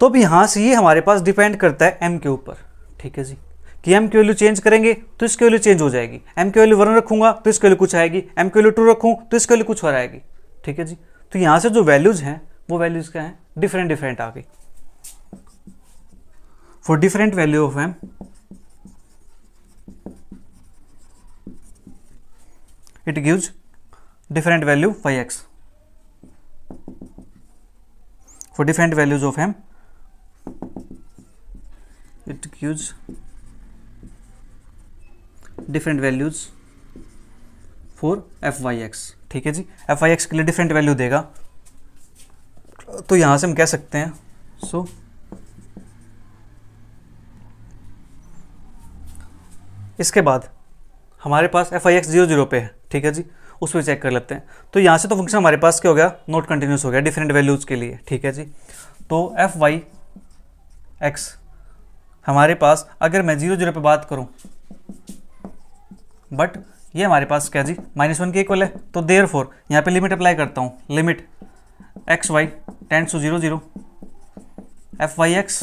तो भी यहाँ से ये हमारे पास डिपेंड करता है एम के ऊपर ठीक है जी कि एम की वैल्यू चेंज करेंगे तो इसकी वैल्यू चेंज हो जाएगी एम की वैल्यू वन रखूंगा तो इसकी वैल्यू कुछ आएगी एम की वैल्यू टू रखूँ तो इसकी वैल्यू कुछ और आएगी ठीक है जी तो यहाँ से जो वैल्यूज़ हैं वो वैल्यूज़ क्या हैं डिफरेंट डिफरेंट आ गई for different value of m it gives different value phi x for different values of m it gives different values for f Y x ठीक है जी एफ आई एक्स के लिए डिफरेंट वैल्यू देगा तो यहां से हम कह सकते हैं सो so, इसके बाद हमारे पास f i x zero zero पे है ठीक है जी उस पर चेक कर लेते हैं तो यहाँ से तो फंक्शन हमारे पास क्या हो गया नॉट कंटिन्यूस हो गया डिफरेंट वैल्यूज़ के लिए ठीक है जी तो एफ वाई एक्स हमारे पास अगर मैं जीरो जीरो पे बात करूँ बट ये हमारे पास क्या जी माइनस वन के इक्वल है तो देयर फोर यहाँ पर लिमिट अप्लाई करता हूँ limit x y tends to zero zero F Y x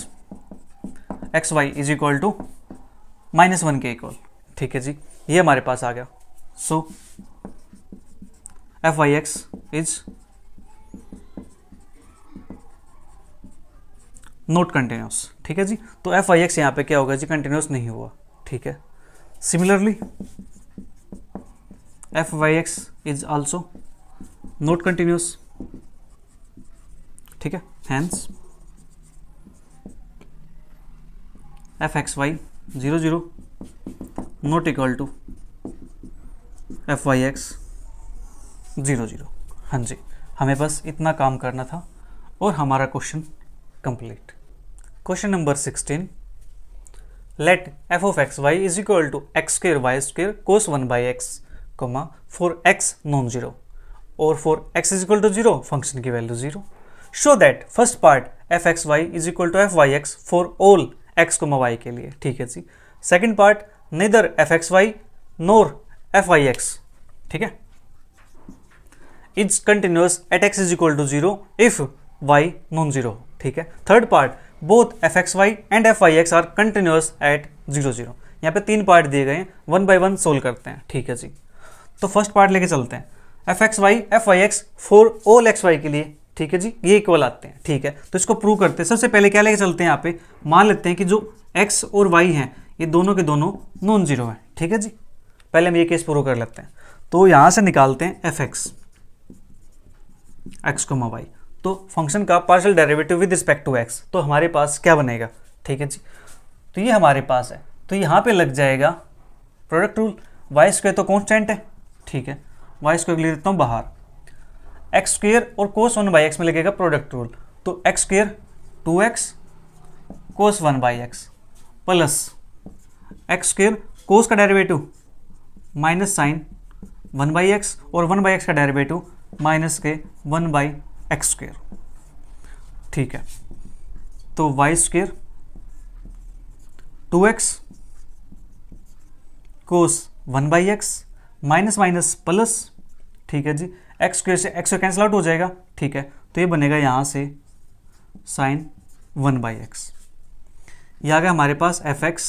x Y is equal to minus one के इक्वल ठीक है जी ये हमारे पास आ गया so f Y x is not continuous ठीक है जी तो एफ आई एक्स यहां पे क्या होगा जी कंटिन्यूस नहीं हुआ ठीक है similarly f Y x is also not continuous ठीक है hence f x Y zero zero not equal to F Y x zero zero हाँ जी हमें बस इतना काम करना था और हमारा question complete question number sixteen let f of x Y is equal to x square y square cos one by x comma for x non zero और for x is equal to zero function की value zero show that first part f x Y is equal to F Y x for all x को y के लिए ठीक है जी second part neither f x y nor f Y x ठीक है it's continuous at x is equal to zero if y non zero ठीक है third part both f x y and f Y x are continuous at zero zero यहाँ पे तीन part दिए गए हैं वन बाई वन सोल्व करते हैं ठीक है जी तो फर्स्ट पार्ट लेके चलते हैं F x Y F Y x for all x y के लिए ठीक है जी ये इक्वल आते हैं ठीक है तो इसको प्रूव करते हैं सबसे पहले क्या लेके चलते हैं यहाँ पे मान लेते हैं कि जो एक्स और वाई हैं ये दोनों के दोनों नॉन जीरो हैं ठीक है जी पहले हम ये केस प्रूव कर लेते हैं तो यहाँ से निकालते हैं एफ एक्स एक्स को वाई तो फंक्शन का partial derivative with respect to x तो हमारे पास क्या बनेगा ठीक है जी तो ये हमारे पास है तो यहाँ पर लग जाएगा प्रोडक्ट रूल वाई स्क्वायर तो कॉन्स्टेंट है ठीक है वाई स्क्वायर ले देता हूँ बाहर एक्स स्क्र और कोस वन बाई एक्स में लगेगा प्रोडक्ट रूल तो x square two x cos one by x plus x square cos का derivative minus sine one by x और वन बाई एक्स का डेरिवेटिव माइनस के वन बाई एक्स स्क्र ठीक है तो y square two x cos one by x minus minus plus ठीक है जी एक्स स्क्र से एक्स कैंसिल आउट हो जाएगा ठीक है तो ये बनेगा यहाँ से साइन वन बाई एक्स ये आ गया हमारे पास f x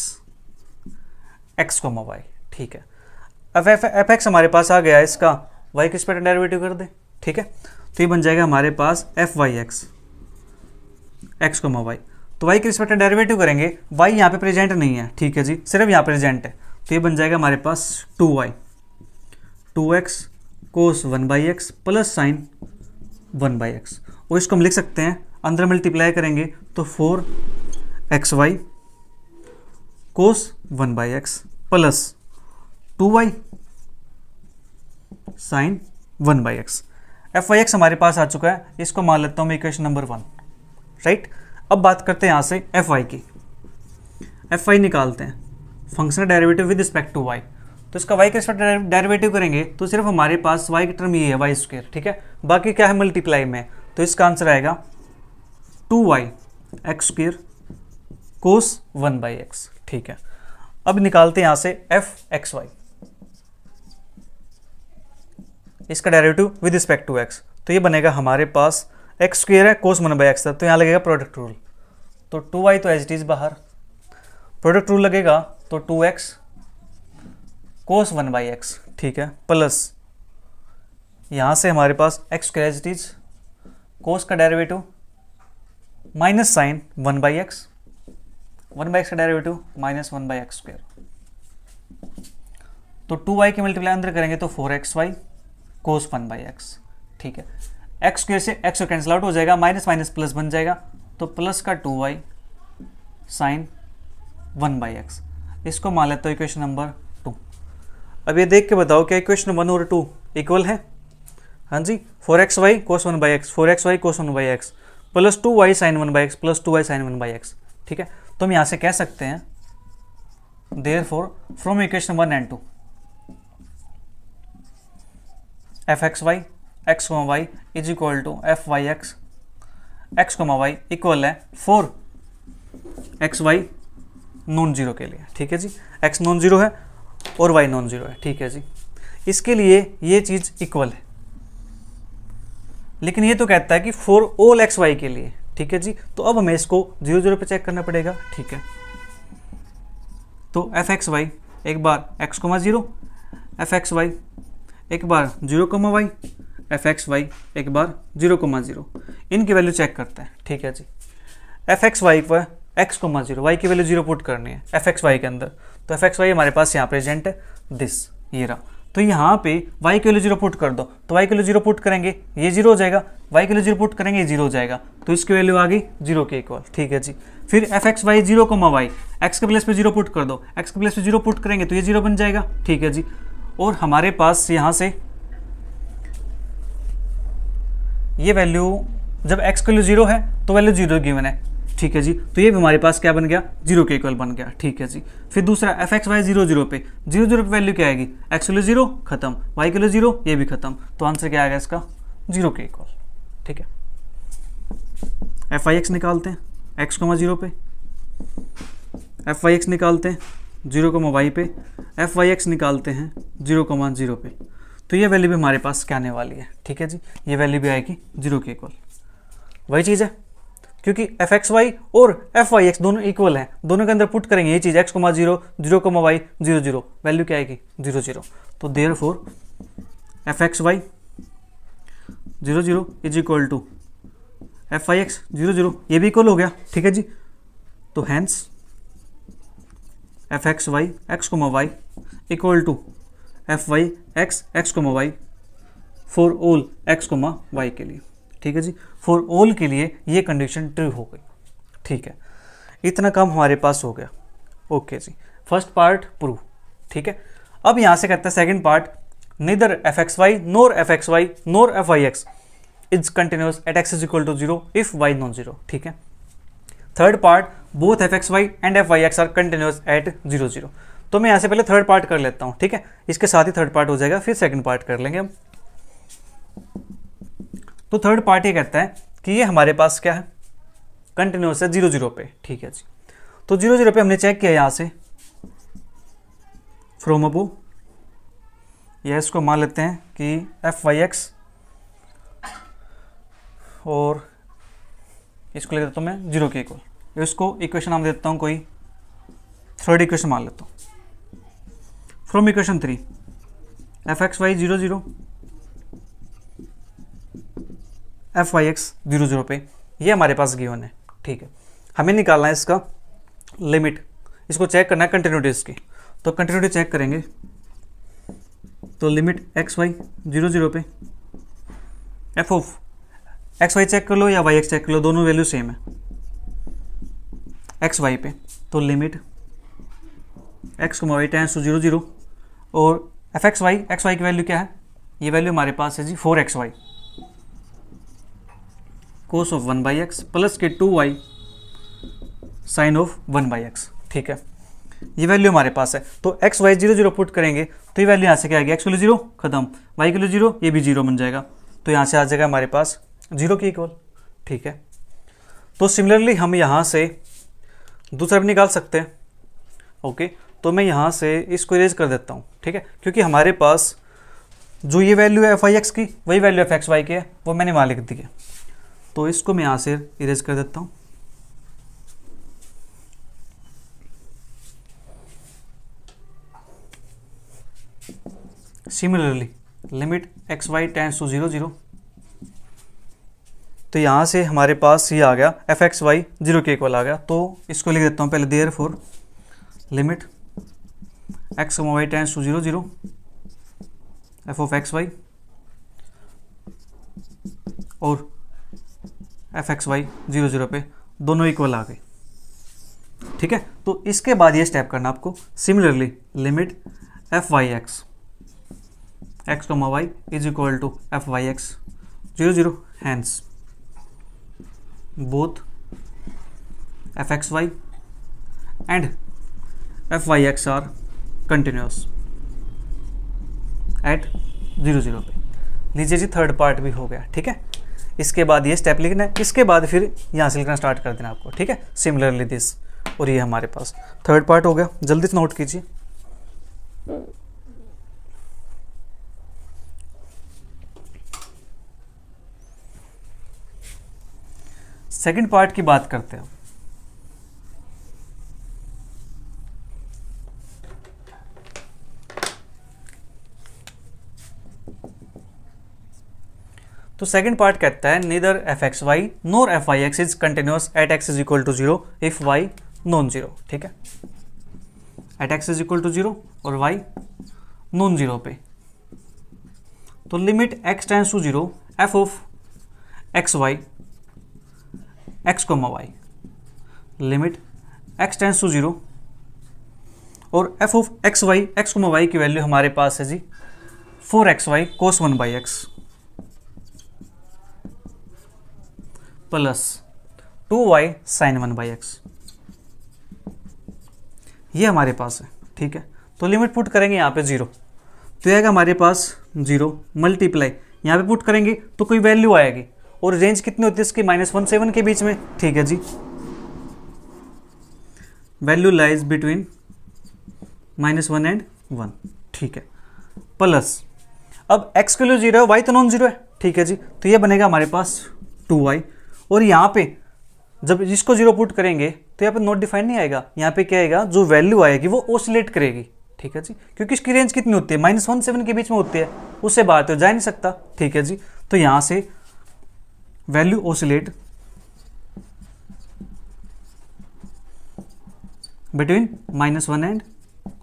x comma y ठीक है एफ एफ एफ एक्स हमारे पास आ गया इसका वाई किस पर डेरिवेटिव कर दे ठीक है तो ये बन जाएगा हमारे पास F Y x x comma y तो वाई के रिस्पेक्ट डेरिवेटिव करेंगे वाई यहाँ पे प्रेजेंट नहीं है ठीक है जी सिर्फ यहाँ प्रेजेंट है तो ये बन जाएगा हमारे पास two y two x cos one by x plus sine one by x और इसको हम लिख सकते हैं अंदर मल्टीप्लाई करेंगे तो four x y cos one by x plus two y sine one by x f Y x हमारे पास आ चुका है इसको मान लेता हूं मैं इक्वेशन नंबर वन राइट अब बात करते हैं यहां से एफ वाई की एफ वाई निकालते हैं functional derivative with respect to y तो इसका वाई के इस डेरिवेटिव करेंगे तो सिर्फ हमारे पास वाई की टर्म ये है वाई स्क्वेयर ठीक है बाकी क्या है मल्टीप्लाई में तो इसका आंसर आएगा two y x square cos one by x ठीक है अब निकालते हैं यहां से एफ एक्स वाई इसका derivative with respect to x तो ये बनेगा हमारे पास एक्स स्क्र है कोस वन बाई एक्स तो यहाँ लगेगा प्रोडक्ट रूल तो टू वाई तो एच इज बाहर प्रोडक्ट रूल लगेगा तो two x cos one by x ठीक है प्लस यहाँ से हमारे पास एक्स स्क्वायर इज कोस का derivative minus sine one by x one by x का derivative minus one by x square तो टू वाई के मल्टीप्लाई अंदर करेंगे तो four x y cos one by x ठीक है एक्स स्क्र से एक्स कैंसिल आउट हो जाएगा माइनस माइनस प्लस बन जाएगा तो प्लस का two y sine one by x इसको मान लेते हो इक्वेशन नंबर अब ये देख के बताओ क्या इक्वेशन वन और टू इक्वल है हाँ जी four x y cos one by x four x y cos one by x plus two y sine one by x plus two y sine one by x ठीक है तो हम यहाँ से कह सकते हैं therefore from equation one and two f x y x comma y is equal to F Y x x comma y equal है four x y non zero के लिए ठीक है जी एक्स नॉन जीरो है और y non zero है ठीक है जी इसके लिए ये चीज़ इक्वल है लेकिन ये तो कहता है कि फॉर ऑल एक्स वाई के लिए ठीक है जी तो अब हमें इसको जीरो जीरो पे चेक करना पड़ेगा ठीक है तो एफ एक्स वाई एक बार x comma zero F x y एक बार zero comma y f x y एक बार जीरो कोमा जीरो इनकी वैल्यू चेक करते हैं ठीक है जी एफ एक्स वाई पर एक्स कोमा जीरो वाई की वैल्यू जीरो पुट करनी है एफ एक्स वाई के अंदर तो एफ एक्स वाई हमारे पास यहाँ प्रेजेंट है दिस ये रहा तो यहाँ पे वाई के लिए जीरो पुट कर दो तो वाई के लिए जीरो पुट करेंगे ये जीरो हो जाएगा वाई के लिए जीरो पुट करेंगे ये जीरो हो जाएगा तो इसकी वैल्यू आ गई जीरो के इक्वल ठीक है जी फिर एफ एक्स वाई जीरो को वाई एक्स के प्लेस पे जीरो पुट कर दो एक्स के प्लेस पे जीरो पुट करेंगे तो ये जीरो बन जाएगा ठीक है जी और हमारे पास यहाँ से ये वैल्यू जब एक्स के लिए जीरो है तो वैल्यू जीरो गिवन है ठीक है जी तो ये भी हमारे पास क्या बन गया जीरो के इक्वल बन गया ठीक है जी फिर दूसरा f x Y zero zero पे जीरो जीरो पे वैल्यू क्या आएगी एक्स किलो जीरो खत्म वाई किलो जीरो ये भी खत्म तो आंसर क्या आएगा इसका जीरो के इक्वल ठीक है एफ आई एक्स निकालते हैं एक्स कोमा जीरो पे एफ वाई एक्स निकालते हैं जीरो कोमा वाई पे एफ वाई एक्स निकालते हैं जीरो कोमा जीरो पे तो ये वैल्यू भी हमारे पास क्या आने वाली है ठीक है जी ये वैल्यू भी आएगी जीरो के इक्वल वही चीज़ है क्योंकि एफ एक्स वाई और एफ वाई एक्स दोनों इक्वल हैं दोनों के अंदर पुट करेंगे ये चीज़ x comma zero zero comma y zero zero value क्या आएगी जीरो जीरो तो therefore F x Y zero zero is equal to F Y x zero zero ये भी इक्वल हो गया ठीक है जी तो hence f x y x comma y equal to F Y x x comma y for all x comma y के लिए ठीक है जी फॉर ऑल के लिए ये कंडीशन ट्रू हो गई ठीक है इतना काम हमारे पास हो गया ओके जी फर्स्ट पार्ट प्रूव ठीक है अब यहाँ से कहते हैं second part neither f x y nor f x y nor f Y x is continuous at x is equal to zero if y non zero ठीक है third part both f x y and f Y x are continuous at zero zero तो मैं यहाँ से पहले third part कर लेता हूँ ठीक है इसके साथ ही थर्ड पार्ट हो जाएगा फिर सेकेंड पार्ट कर लेंगे हम तो थर्ड पार्टी कहता है कि ये हमारे पास क्या है कंटिन्यूस है जीरो जीरो पे ठीक है जी तो जीरो जीरो पे हमने चेक किया यहां से फ्रोम अबू यह इसको मान लेते हैं कि एफ वाई एक्स और इसको ले देता हूं मैं जीरो के इक्वल इसको इक्वेशन नाम देता हूं कोई थर्ड इक्वेशन मान लेता हूं from equation three f x Y zero zero F Y x zero zero पे ये हमारे पास गिवन है ठीक है हमें निकालना है इसका लिमिट इसको चेक करना है कंटिन्यूटी इसकी तो कंटिन्यूटी चेक करेंगे तो limit x Y zero zero पे f of x y check कर लो या वाई एक्स चेक कर लो दोनों वैल्यू सेम है एक्स वाई पे तो लिमिट एक्स को y tends to zero zero और F x y x y की वैल्यू क्या है ये वैल्यू हमारे पास है जी four x y cos of one by x plus के two y sine of one by x ठीक है ये वैल्यू हमारे पास है तो x Y zero zero put करेंगे तो ये वैल्यू यहाँ से क्या आएगी एक्स वाले जीरो खत्म वाई के लिए जीरो ये भी जीरो बन जाएगा तो यहाँ से आ जाएगा हमारे पास जीरो के इक्वल ठीक है तो सिमिलरली हम यहाँ से दूसरा भी निकाल सकते हैं ओके तो मैं यहाँ से इसको इरेज कर देता हूँ ठीक है क्योंकि हमारे पास जो ये वैल्यू है एफ आई एक्स की वही वैल्यू एफ एक्स वाई की है वो मैंने वहाँ लिख दी है तो इसको मैं यहाँ से इरेज कर देता हूँ similarly limit x y tends to zero zero तो यहाँ से हमारे पास ये आ गया एफ एक्स वाई जीरो के इक्वल आ गया तो इसको लिख देता हूँ पहले therefore limit x y tends to zero zero f of x y और F x Y zero zero पे दोनों इक्वल आ गए ठीक है तो इसके बाद ये स्टेप करना आपको similarly limit f Y x x comma y is equal to F Y x zero zero hence both f x y and f Y x are continuous at zero zero पे लीजिए जी third part भी हो गया ठीक है इसके बाद ये स्टेप लिखना है इसके बाद फिर यहाँ से लिखना स्टार्ट कर देना आपको ठीक है सिमिलरली दिस और ये हमारे पास थर्ड पार्ट हो गया जल्दी से नोट कीजिए सेकंड पार्ट की बात करते हैं तो सेकंड पार्ट कहता है neither f x y nor f Y x is continuous at x is equal to zero if y non zero ठीक है at x is equal to zero और वाई नॉन जीरो पे तो limit x tends to zero F of x y x comma y limit x tends to zero और f of x y x comma y की value हमारे पास है जी four x y cos one by x plus two y sine one by x ये हमारे पास है ठीक है तो लिमिट पुट करेंगे यहाँ पे जीरो तो यह हमारे पास जीरो मल्टीप्लाई यहाँ पे पुट करेंगे तो कोई वैल्यू आएगी और रेंज कितनी होती है इसकी माइनस वन सेवन के बीच में ठीक है जी value lies between minus one and one ठीक है प्लस अब एक्स के लिए जीरो है वाई तो नॉन जीरो है ठीक है जी तो ये बनेगा हमारे पास टू वाई और यहाँ पे जब इसको जीरो पुट करेंगे तो यहाँ पे नोट डिफाइन नहीं आएगा यहाँ पे क्या आएगा जो वैल्यू आएगी वो ओसिलेट करेगी ठीक है जी क्योंकि इसकी रेंज कितनी होती है माइनस वन सेवन के बीच में होती है उससे बाहर तो जा नहीं सकता ठीक है जी तो यहाँ से value oscillate between minus one and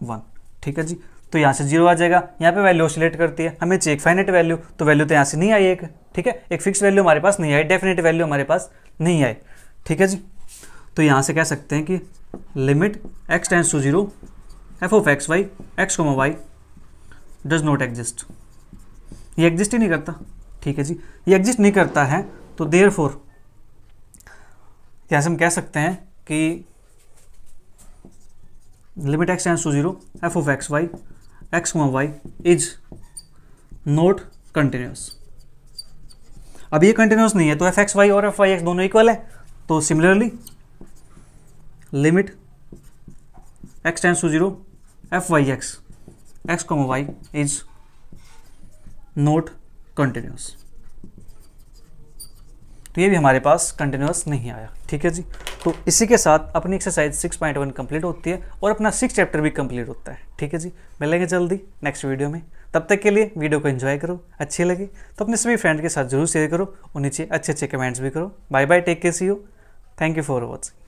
one ठीक है जी तो यहाँ से जीरो आ जाएगा यहाँ पे वैल्यू ओसिलेट करती है हमें चेक फाइनेट वैल्यू तो वैल्यू तो यहाँ से नहीं आई एक ठीक है एक फिक्स वैल्यू हमारे पास नहीं आई डेफिनेट वैल्यू हमारे पास नहीं आई ठीक है जी तो यहाँ से कह सकते हैं कि limit x tends to zero F of x y x comma y does not exist ये एग्जिस्ट ही नहीं करता ठीक है जी ये एग्जिस्ट नहीं करता है तो देयर फोर से हम कह सकते हैं कि limit x tends to zero F of x y x comma y is not continuous अब ये कंटिन्यूस नहीं है तो एफ एक्स वाई और एफ वाई एक्स दोनों इक्वल है तो similarly limit x tends to zero F Y x x comma y is not continuous तो ये भी हमारे पास कंटिन्यूस नहीं आया ठीक है जी तो इसी के साथ अपनी एक्सरसाइज 6.1 कंप्लीट होती है और अपना सिक्स चैप्टर भी कंप्लीट होता है ठीक है जी मिलेंगे जल्दी नेक्स्ट वीडियो में तब तक के लिए वीडियो को एंजॉय करो अच्छी लगे तो अपने सभी फ्रेंड के साथ जरूर शेयर करो और नीचे अच्छे अच्छे कमेंट्स भी करो bye bye take care see you thank you for watching